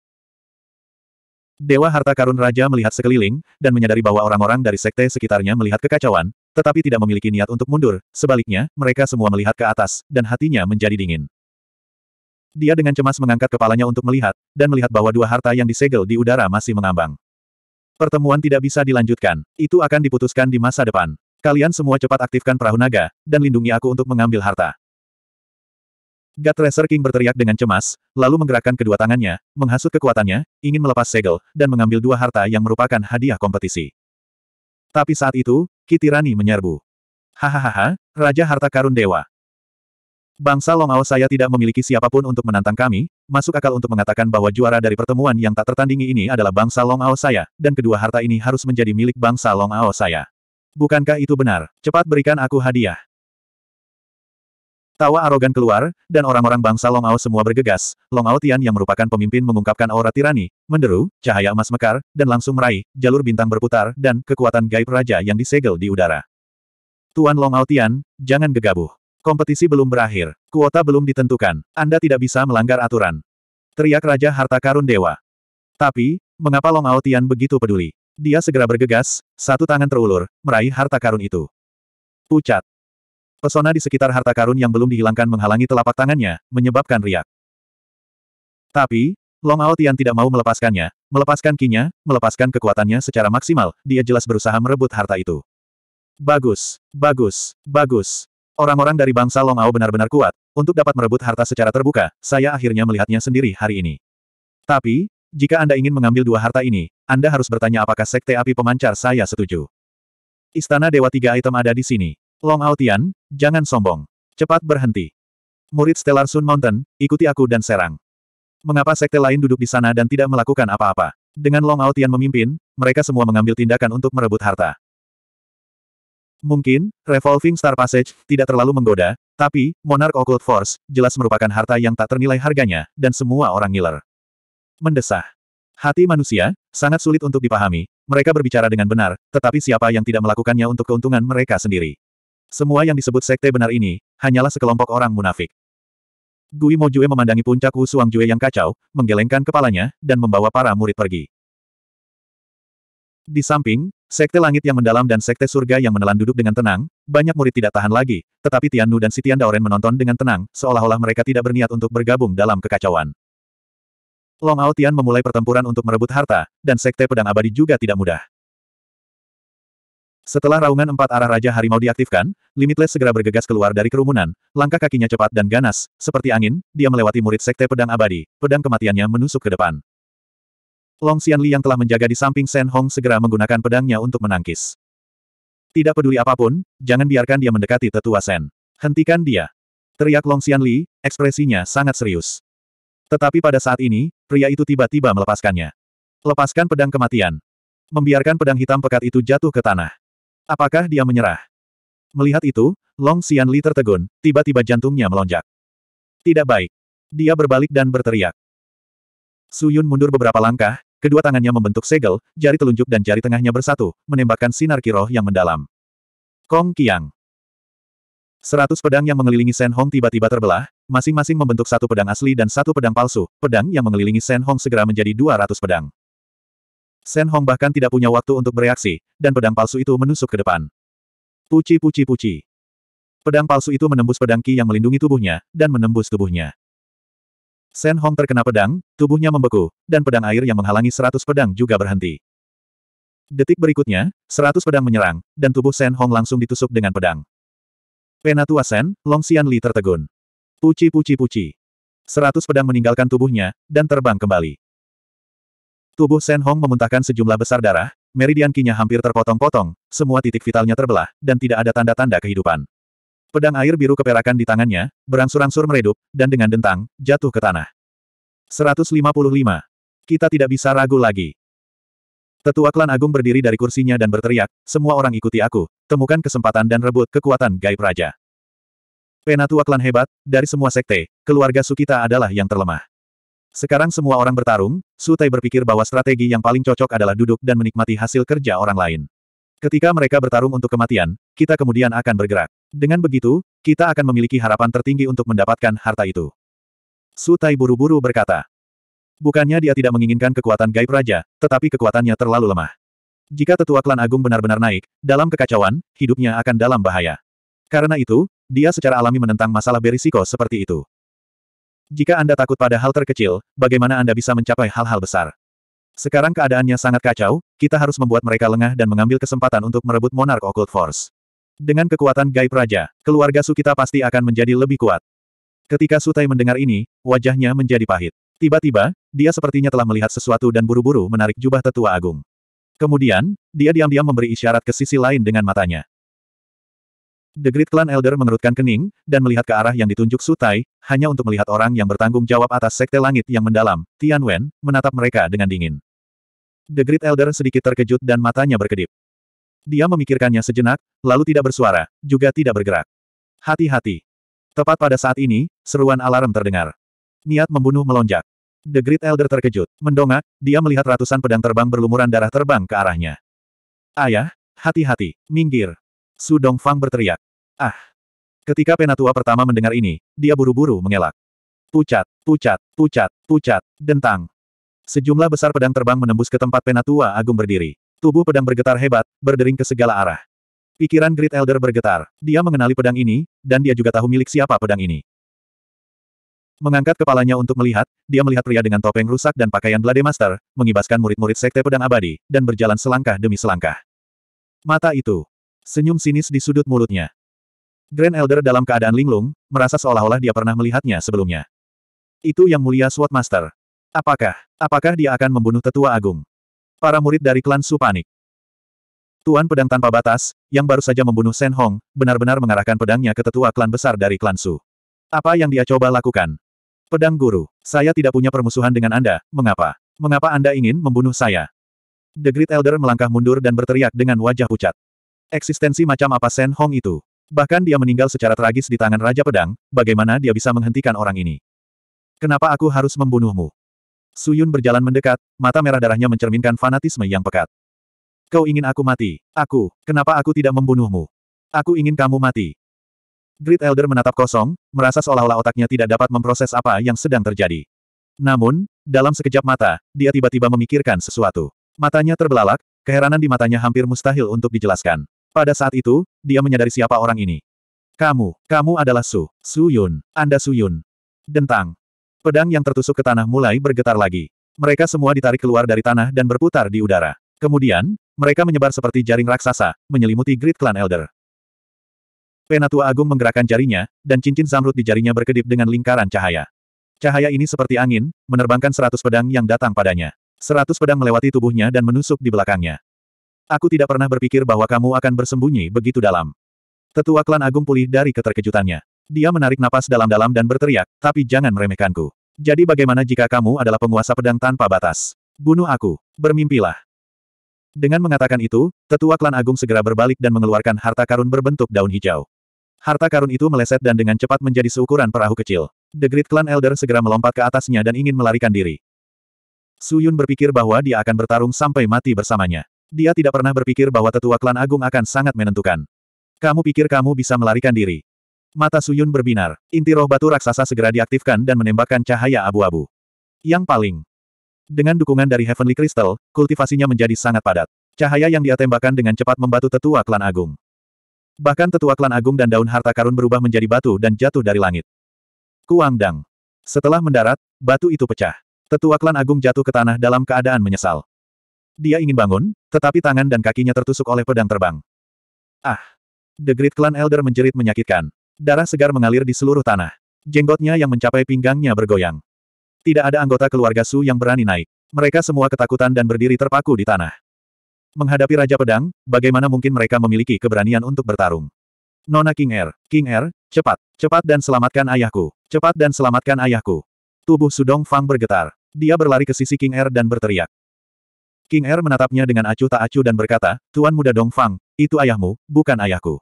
Dewa Harta Karun Raja melihat sekeliling, dan menyadari bahwa orang-orang dari sekte sekitarnya melihat kekacauan, tetapi tidak memiliki niat untuk mundur, sebaliknya, mereka semua melihat ke atas, dan hatinya menjadi dingin. Dia dengan cemas mengangkat kepalanya untuk melihat, dan melihat bahwa dua harta yang disegel di udara masih mengambang. Pertemuan tidak bisa dilanjutkan, itu akan diputuskan di masa depan. Kalian semua cepat aktifkan perahu naga, dan lindungi aku untuk mengambil harta. God Tracer King berteriak dengan cemas, lalu menggerakkan kedua tangannya, menghasut kekuatannya, ingin melepas segel, dan mengambil dua harta yang merupakan hadiah kompetisi. Tapi saat itu, Kitirani menyerbu. Hahaha, Raja Harta Karun Dewa. Bangsa Longao saya tidak memiliki siapapun untuk menantang kami, masuk akal untuk mengatakan bahwa juara dari pertemuan yang tak tertandingi ini adalah bangsa Longao saya, dan kedua harta ini harus menjadi milik bangsa Longao saya. Bukankah itu benar? Cepat berikan aku hadiah. Tawa arogan keluar, dan orang-orang bangsa ao semua bergegas. Long Ao Tian yang merupakan pemimpin mengungkapkan aura tirani, menderu, cahaya emas mekar, dan langsung meraih, jalur bintang berputar, dan kekuatan gaib raja yang disegel di udara. Tuan Long Ao Tian, jangan gegabah. Kompetisi belum berakhir, kuota belum ditentukan, Anda tidak bisa melanggar aturan. Teriak Raja Harta Karun Dewa. Tapi, mengapa Long Ao Tian begitu peduli? Dia segera bergegas, satu tangan terulur, meraih harta karun itu. Pucat. Pesona di sekitar harta karun yang belum dihilangkan menghalangi telapak tangannya, menyebabkan riak. Tapi, Long Ao Tian tidak mau melepaskannya, melepaskan kinya, melepaskan kekuatannya secara maksimal, dia jelas berusaha merebut harta itu. Bagus, bagus, bagus. Orang-orang dari bangsa Long Ao benar-benar kuat, untuk dapat merebut harta secara terbuka, saya akhirnya melihatnya sendiri hari ini. Tapi, jika Anda ingin mengambil dua harta ini, anda harus bertanya apakah sekte api pemancar saya setuju. Istana Dewa tiga item ada di sini. Long Aotian, jangan sombong. Cepat berhenti. Murid Stellar Sun Mountain, ikuti aku dan serang. Mengapa sekte lain duduk di sana dan tidak melakukan apa-apa? Dengan Long Aotian memimpin, mereka semua mengambil tindakan untuk merebut harta. Mungkin, Revolving Star Passage tidak terlalu menggoda, tapi, Monarch Occult Force jelas merupakan harta yang tak ternilai harganya, dan semua orang ngiler. Mendesah. Hati manusia, sangat sulit untuk dipahami, mereka berbicara dengan benar, tetapi siapa yang tidak melakukannya untuk keuntungan mereka sendiri. Semua yang disebut sekte benar ini, hanyalah sekelompok orang munafik. Gui Mojue memandangi puncak Wu Suang Jue yang kacau, menggelengkan kepalanya, dan membawa para murid pergi. Di samping, sekte langit yang mendalam dan sekte surga yang menelan duduk dengan tenang, banyak murid tidak tahan lagi, tetapi Tian Nu dan Sitian Daoren menonton dengan tenang, seolah-olah mereka tidak berniat untuk bergabung dalam kekacauan. Long Ao memulai pertempuran untuk merebut harta, dan Sekte Pedang Abadi juga tidak mudah. Setelah raungan empat arah Raja Harimau diaktifkan, Limitless segera bergegas keluar dari kerumunan, langkah kakinya cepat dan ganas, seperti angin, dia melewati murid Sekte Pedang Abadi, pedang kematiannya menusuk ke depan. Long Xianli yang telah menjaga di samping Shen Hong segera menggunakan pedangnya untuk menangkis. Tidak peduli apapun, jangan biarkan dia mendekati tetua Shen. Hentikan dia. Teriak Long Xianli, ekspresinya sangat serius. Tetapi pada saat ini, pria itu tiba-tiba melepaskannya. Lepaskan pedang kematian. Membiarkan pedang hitam pekat itu jatuh ke tanah. Apakah dia menyerah? Melihat itu, Long Xian Li tertegun, tiba-tiba jantungnya melonjak. Tidak baik. Dia berbalik dan berteriak. Su Yun mundur beberapa langkah, Kedua tangannya membentuk segel, jari telunjuk dan jari tengahnya bersatu, menembakkan sinar kiroh yang mendalam. Kong Kiang. Seratus pedang yang mengelilingi Shen Hong tiba-tiba terbelah, masing-masing membentuk satu pedang asli dan satu pedang palsu, pedang yang mengelilingi Shen Hong segera menjadi dua ratus pedang. Shen Hong bahkan tidak punya waktu untuk bereaksi, dan pedang palsu itu menusuk ke depan. Puci-puci-puci. Pedang palsu itu menembus pedang Ki yang melindungi tubuhnya, dan menembus tubuhnya. Shen Hong terkena pedang, tubuhnya membeku, dan pedang air yang menghalangi seratus pedang juga berhenti. Detik berikutnya, seratus pedang menyerang, dan tubuh Shen Hong langsung ditusuk dengan pedang. Penatua Sen, Long Xian Li tertegun. Puci-puci-puci. Seratus pedang meninggalkan tubuhnya, dan terbang kembali. Tubuh Sen Hong memuntahkan sejumlah besar darah, meridian kinya hampir terpotong-potong, semua titik vitalnya terbelah, dan tidak ada tanda-tanda kehidupan. Pedang air biru keperakan di tangannya, berangsur-angsur meredup, dan dengan dentang, jatuh ke tanah. 155. Kita tidak bisa ragu lagi. Tetua klan agung berdiri dari kursinya dan berteriak, semua orang ikuti aku, temukan kesempatan dan rebut kekuatan gaib raja. Penatua klan hebat, dari semua sekte, keluarga Sukita adalah yang terlemah. Sekarang semua orang bertarung, Sutai berpikir bahwa strategi yang paling cocok adalah duduk dan menikmati hasil kerja orang lain. Ketika mereka bertarung untuk kematian, kita kemudian akan bergerak. Dengan begitu, kita akan memiliki harapan tertinggi untuk mendapatkan harta itu. Sutai buru-buru berkata, Bukannya dia tidak menginginkan kekuatan gaib raja, tetapi kekuatannya terlalu lemah. Jika tetua klan agung benar-benar naik, dalam kekacauan, hidupnya akan dalam bahaya. Karena itu, dia secara alami menentang masalah berisiko seperti itu. Jika Anda takut pada hal terkecil, bagaimana Anda bisa mencapai hal-hal besar? Sekarang keadaannya sangat kacau, kita harus membuat mereka lengah dan mengambil kesempatan untuk merebut monark occult force. Dengan kekuatan gaib raja, keluarga su kita pasti akan menjadi lebih kuat. Ketika Sutai mendengar ini, wajahnya menjadi pahit. Tiba-tiba, dia sepertinya telah melihat sesuatu dan buru-buru menarik jubah tetua agung. Kemudian, dia diam-diam memberi isyarat ke sisi lain dengan matanya. The Great Clan Elder mengerutkan kening, dan melihat ke arah yang ditunjuk Sutai, hanya untuk melihat orang yang bertanggung jawab atas sekte langit yang mendalam, Tian Wen, menatap mereka dengan dingin. The Great Elder sedikit terkejut dan matanya berkedip. Dia memikirkannya sejenak, lalu tidak bersuara, juga tidak bergerak. Hati-hati. Tepat pada saat ini, seruan alarm terdengar. Niat membunuh melonjak. The Great Elder terkejut. Mendongak, dia melihat ratusan pedang terbang berlumuran darah terbang ke arahnya. Ayah, hati-hati, minggir. Su Dongfang berteriak. Ah! Ketika penatua pertama mendengar ini, dia buru-buru mengelak. Pucat, pucat, pucat, pucat, dentang. Sejumlah besar pedang terbang menembus ke tempat penatua agung berdiri. Tubuh pedang bergetar hebat, berdering ke segala arah. Pikiran Great Elder bergetar. Dia mengenali pedang ini, dan dia juga tahu milik siapa pedang ini. Mengangkat kepalanya untuk melihat, dia melihat pria dengan topeng rusak dan pakaian Blade Master, mengibaskan murid-murid sekte pedang abadi, dan berjalan selangkah demi selangkah. Mata itu. Senyum sinis di sudut mulutnya. Grand Elder dalam keadaan linglung, merasa seolah-olah dia pernah melihatnya sebelumnya. Itu yang mulia Sword Master. Apakah, apakah dia akan membunuh tetua agung? Para murid dari klan Su panik. Tuan Pedang Tanpa Batas, yang baru saja membunuh Sen Hong, benar-benar mengarahkan pedangnya ke tetua klan besar dari klan Su. Apa yang dia coba lakukan? Pedang Guru, saya tidak punya permusuhan dengan Anda, mengapa? Mengapa Anda ingin membunuh saya? The Great Elder melangkah mundur dan berteriak dengan wajah pucat. Eksistensi macam apa Sen Hong itu? Bahkan dia meninggal secara tragis di tangan Raja Pedang, bagaimana dia bisa menghentikan orang ini? Kenapa aku harus membunuhmu? Suyun berjalan mendekat, mata merah darahnya mencerminkan fanatisme yang pekat. Kau ingin aku mati? Aku, kenapa aku tidak membunuhmu? Aku ingin kamu mati. Great Elder menatap kosong, merasa seolah-olah otaknya tidak dapat memproses apa yang sedang terjadi. Namun, dalam sekejap mata, dia tiba-tiba memikirkan sesuatu. Matanya terbelalak, keheranan di matanya hampir mustahil untuk dijelaskan. Pada saat itu, dia menyadari siapa orang ini. Kamu, kamu adalah Su, Su Yun, Anda Su Yun. Dentang. Pedang yang tertusuk ke tanah mulai bergetar lagi. Mereka semua ditarik keluar dari tanah dan berputar di udara. Kemudian, mereka menyebar seperti jaring raksasa, menyelimuti Great Clan Elder. Penatua Agung menggerakkan jarinya, dan cincin zamrud di jarinya berkedip dengan lingkaran cahaya. Cahaya ini seperti angin, menerbangkan seratus pedang yang datang padanya. Seratus pedang melewati tubuhnya dan menusuk di belakangnya. Aku tidak pernah berpikir bahwa kamu akan bersembunyi begitu dalam. Tetua klan Agung pulih dari keterkejutannya. Dia menarik napas dalam-dalam dan berteriak, tapi jangan meremehkanku. Jadi bagaimana jika kamu adalah penguasa pedang tanpa batas? Bunuh aku. Bermimpilah. Dengan mengatakan itu, tetua klan Agung segera berbalik dan mengeluarkan harta karun berbentuk daun hijau. Harta karun itu meleset dan dengan cepat menjadi seukuran perahu kecil. The Great Clan Elder segera melompat ke atasnya dan ingin melarikan diri. Su Yun berpikir bahwa dia akan bertarung sampai mati bersamanya. Dia tidak pernah berpikir bahwa tetua klan agung akan sangat menentukan. Kamu pikir kamu bisa melarikan diri? Mata Su Yun berbinar. Inti roh batu raksasa segera diaktifkan dan menembakkan cahaya abu-abu. Yang paling. Dengan dukungan dari Heavenly Crystal, kultivasinya menjadi sangat padat. Cahaya yang dia tembakkan dengan cepat membatu tetua klan agung. Bahkan tetua klan agung dan daun harta karun berubah menjadi batu dan jatuh dari langit. Kuang Dang. Setelah mendarat, batu itu pecah. Tetua klan agung jatuh ke tanah dalam keadaan menyesal. Dia ingin bangun, tetapi tangan dan kakinya tertusuk oleh pedang terbang. Ah! The Great Clan Elder menjerit menyakitkan. Darah segar mengalir di seluruh tanah. Jenggotnya yang mencapai pinggangnya bergoyang. Tidak ada anggota keluarga Su yang berani naik. Mereka semua ketakutan dan berdiri terpaku di tanah. Menghadapi Raja Pedang, bagaimana mungkin mereka memiliki keberanian untuk bertarung? Nona King Air, er, King Air, er, cepat, cepat dan selamatkan ayahku, cepat dan selamatkan ayahku. Tubuh Sudong Fang bergetar. Dia berlari ke sisi King Air er dan berteriak. King Air menatapnya dengan acuh tak acuh dan berkata, Tuan muda Dong Fang, itu ayahmu, bukan ayahku.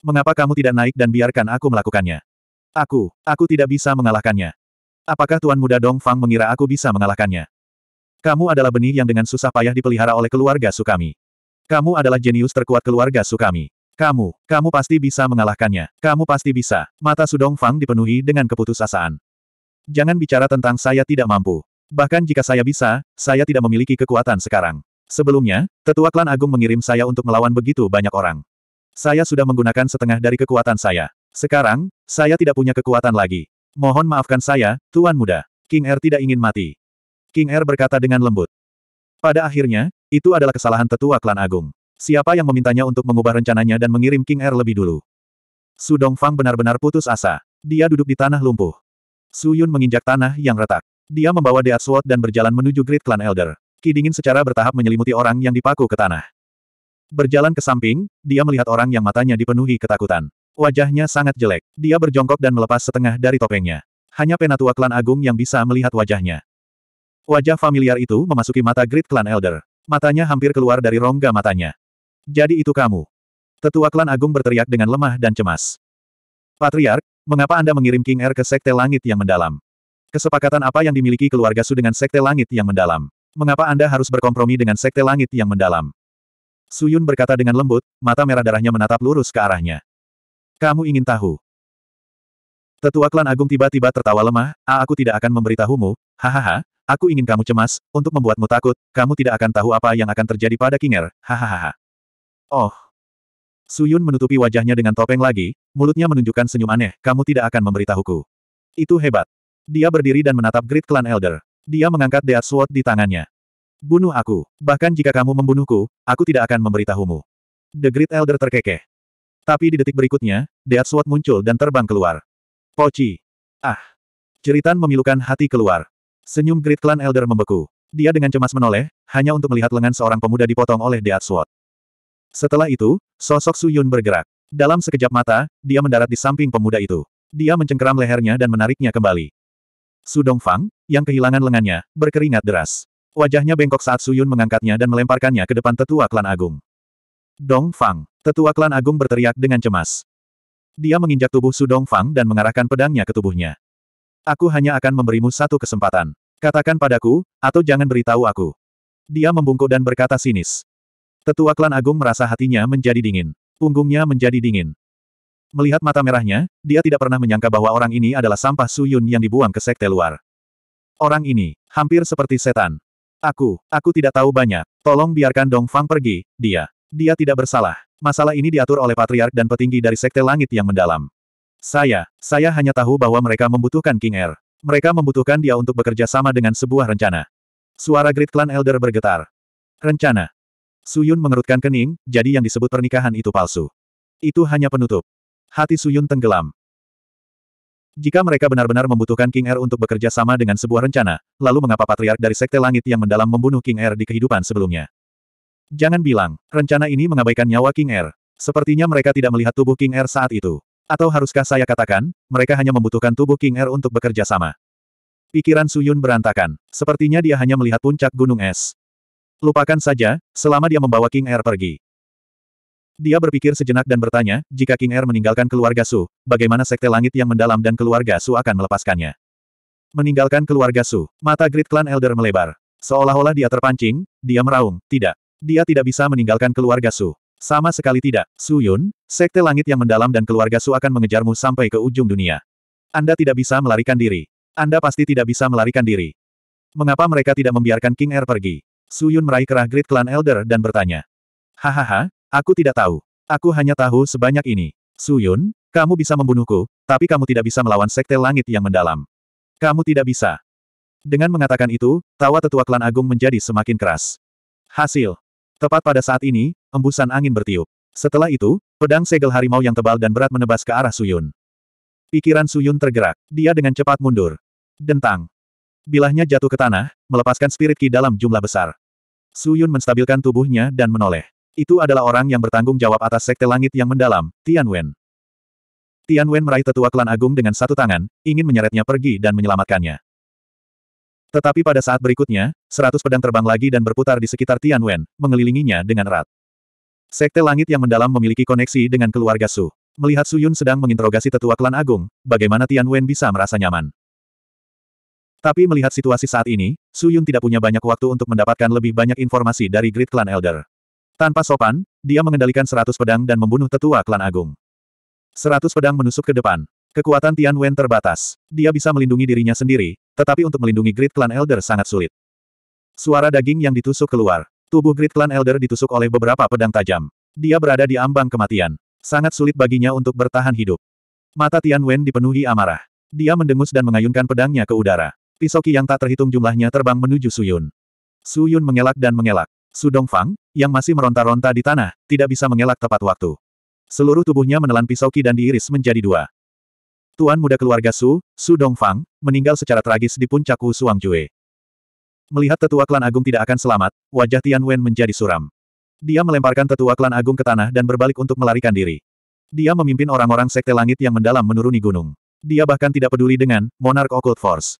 Mengapa kamu tidak naik dan biarkan aku melakukannya? Aku, aku tidak bisa mengalahkannya. Apakah Tuan muda Dong Fang mengira aku bisa mengalahkannya? Kamu adalah benih yang dengan susah payah dipelihara oleh keluarga Sukami. Kamu adalah jenius terkuat keluarga Sukami. Kamu, kamu pasti bisa mengalahkannya. Kamu pasti bisa. Mata Sudong Fang dipenuhi dengan keputusasaan. Jangan bicara tentang saya tidak mampu. Bahkan jika saya bisa, saya tidak memiliki kekuatan sekarang. Sebelumnya, tetua klan agung mengirim saya untuk melawan begitu banyak orang. Saya sudah menggunakan setengah dari kekuatan saya. Sekarang, saya tidak punya kekuatan lagi. Mohon maafkan saya, Tuan Muda. King Er tidak ingin mati. King Er berkata dengan lembut. Pada akhirnya, itu adalah kesalahan tetua klan agung. Siapa yang memintanya untuk mengubah rencananya dan mengirim King Er lebih dulu? Su Dongfang benar-benar putus asa. Dia duduk di tanah lumpuh. Su Yun menginjak tanah yang retak. Dia membawa Dead Sword dan berjalan menuju Great Clan Elder. Ki secara bertahap menyelimuti orang yang dipaku ke tanah. Berjalan ke samping, dia melihat orang yang matanya dipenuhi ketakutan. Wajahnya sangat jelek. Dia berjongkok dan melepas setengah dari topengnya. Hanya penatua klan agung yang bisa melihat wajahnya. Wajah familiar itu memasuki mata Great Clan Elder. Matanya hampir keluar dari rongga matanya. Jadi itu kamu. Tetua Klan Agung berteriak dengan lemah dan cemas. Patriark, mengapa Anda mengirim King Air er ke Sekte Langit yang mendalam? Kesepakatan apa yang dimiliki keluarga Su dengan Sekte Langit yang mendalam? Mengapa Anda harus berkompromi dengan Sekte Langit yang mendalam? Suyun berkata dengan lembut, mata merah darahnya menatap lurus ke arahnya. Kamu ingin tahu? Tetua klan agung tiba-tiba tertawa lemah, A ah, aku tidak akan memberitahumu, hahaha, Aku ingin kamu cemas, untuk membuatmu takut, kamu tidak akan tahu apa yang akan terjadi pada Kinger, hahaha. Oh. Suyun menutupi wajahnya dengan topeng lagi, mulutnya menunjukkan senyum aneh, kamu tidak akan memberitahuku. Itu hebat. Dia berdiri dan menatap Great Clan Elder. Dia mengangkat Death Sword di tangannya. Bunuh aku, bahkan jika kamu membunuhku, aku tidak akan memberitahumu. The Great Elder terkekeh. Tapi di detik berikutnya, Death Sword muncul dan terbang keluar. Pochi. Ah. Ceritan memilukan hati keluar. Senyum Great Clan Elder membeku. Dia dengan cemas menoleh, hanya untuk melihat lengan seorang pemuda dipotong oleh Death Sword. Setelah itu, sosok Su Yun bergerak. Dalam sekejap mata, dia mendarat di samping pemuda itu. Dia mencengkeram lehernya dan menariknya kembali. Sudong Fang, yang kehilangan lengannya, berkeringat deras. Wajahnya bengkok saat Su Yun mengangkatnya dan melemparkannya ke depan tetua klan agung. Dong Fang, tetua klan agung berteriak dengan cemas. Dia menginjak tubuh Sudong Fang dan mengarahkan pedangnya ke tubuhnya. Aku hanya akan memberimu satu kesempatan. Katakan padaku, atau jangan beritahu aku. Dia membungkuk dan berkata sinis. Tetua klan agung merasa hatinya menjadi dingin. Punggungnya menjadi dingin. Melihat mata merahnya, dia tidak pernah menyangka bahwa orang ini adalah sampah Suyun yang dibuang ke sekte luar. Orang ini, hampir seperti setan. Aku, aku tidak tahu banyak. Tolong biarkan Dong Fang pergi, dia. Dia tidak bersalah. Masalah ini diatur oleh patriark dan petinggi dari sekte langit yang mendalam. Saya, saya hanya tahu bahwa mereka membutuhkan King Air. Er. Mereka membutuhkan dia untuk bekerja sama dengan sebuah rencana. Suara Great Clan Elder bergetar. Rencana. Suyun mengerutkan kening, jadi yang disebut pernikahan itu palsu. Itu hanya penutup. Hati Suyun tenggelam. Jika mereka benar-benar membutuhkan King Er untuk bekerja sama dengan sebuah rencana, lalu mengapa patriark dari Sekte Langit yang mendalam membunuh King Er di kehidupan sebelumnya? Jangan bilang, rencana ini mengabaikan nyawa King Er. Sepertinya mereka tidak melihat tubuh King Er saat itu. Atau haruskah saya katakan, mereka hanya membutuhkan tubuh King Air er untuk bekerja sama. Pikiran Suyun berantakan. Sepertinya dia hanya melihat puncak gunung es. Lupakan saja, selama dia membawa King Air er pergi. Dia berpikir sejenak dan bertanya, jika King Air er meninggalkan keluarga Su, bagaimana sekte langit yang mendalam dan keluarga Su akan melepaskannya? Meninggalkan keluarga Su, mata Great Clan Elder melebar. Seolah-olah dia terpancing, dia meraung, tidak. Dia tidak bisa meninggalkan keluarga Su. Sama sekali tidak, Su Yun, sekte langit yang mendalam dan keluarga Su akan mengejarmu sampai ke ujung dunia. Anda tidak bisa melarikan diri. Anda pasti tidak bisa melarikan diri. Mengapa mereka tidak membiarkan King Er pergi? Su Yun meraih kerah Great Clan Elder dan bertanya. Hahaha, aku tidak tahu. Aku hanya tahu sebanyak ini. Su Yun, kamu bisa membunuhku, tapi kamu tidak bisa melawan sekte langit yang mendalam. Kamu tidak bisa. Dengan mengatakan itu, tawa tetua klan agung menjadi semakin keras. Hasil, Tepat pada saat ini, embusan angin bertiup. Setelah itu, pedang segel harimau yang tebal dan berat menebas ke arah Suyun. Pikiran Suyun tergerak. Dia dengan cepat mundur. Dentang. Bilahnya jatuh ke tanah, melepaskan spirit ki dalam jumlah besar. Suyun menstabilkan tubuhnya dan menoleh. Itu adalah orang yang bertanggung jawab atas sekte langit yang mendalam, Tian Wen. Tian Wen meraih tetua klan agung dengan satu tangan, ingin menyeretnya pergi dan menyelamatkannya. Tetapi pada saat berikutnya, seratus pedang terbang lagi dan berputar di sekitar Tian Wen, mengelilinginya dengan erat. Sekte langit yang mendalam memiliki koneksi dengan keluarga Su. Melihat Su Yun sedang menginterogasi tetua klan agung, bagaimana Tian Wen bisa merasa nyaman. Tapi melihat situasi saat ini, Su Yun tidak punya banyak waktu untuk mendapatkan lebih banyak informasi dari Great Clan Elder. Tanpa sopan, dia mengendalikan seratus pedang dan membunuh tetua klan agung. Seratus pedang menusuk ke depan. Kekuatan Tian Wen terbatas. Dia bisa melindungi dirinya sendiri, tetapi untuk melindungi Great Clan Elder sangat sulit. Suara daging yang ditusuk keluar. Tubuh Great Clan Elder ditusuk oleh beberapa pedang tajam. Dia berada di ambang kematian. Sangat sulit baginya untuk bertahan hidup. Mata Tian Wen dipenuhi amarah. Dia mendengus dan mengayunkan pedangnya ke udara. Pisoki yang tak terhitung jumlahnya terbang menuju Suyun. Suyun mengelak dan mengelak. Su Fang yang masih meronta-ronta di tanah, tidak bisa mengelak tepat waktu. Seluruh tubuhnya menelan pisauki dan diiris menjadi dua. Tuan muda keluarga Su, Su Dongfang, meninggal secara tragis di puncak Suang Jue. Melihat tetua klan agung tidak akan selamat, wajah Tian Wen menjadi suram. Dia melemparkan tetua klan agung ke tanah dan berbalik untuk melarikan diri. Dia memimpin orang-orang sekte langit yang mendalam menuruni gunung. Dia bahkan tidak peduli dengan Monarch Occult Force.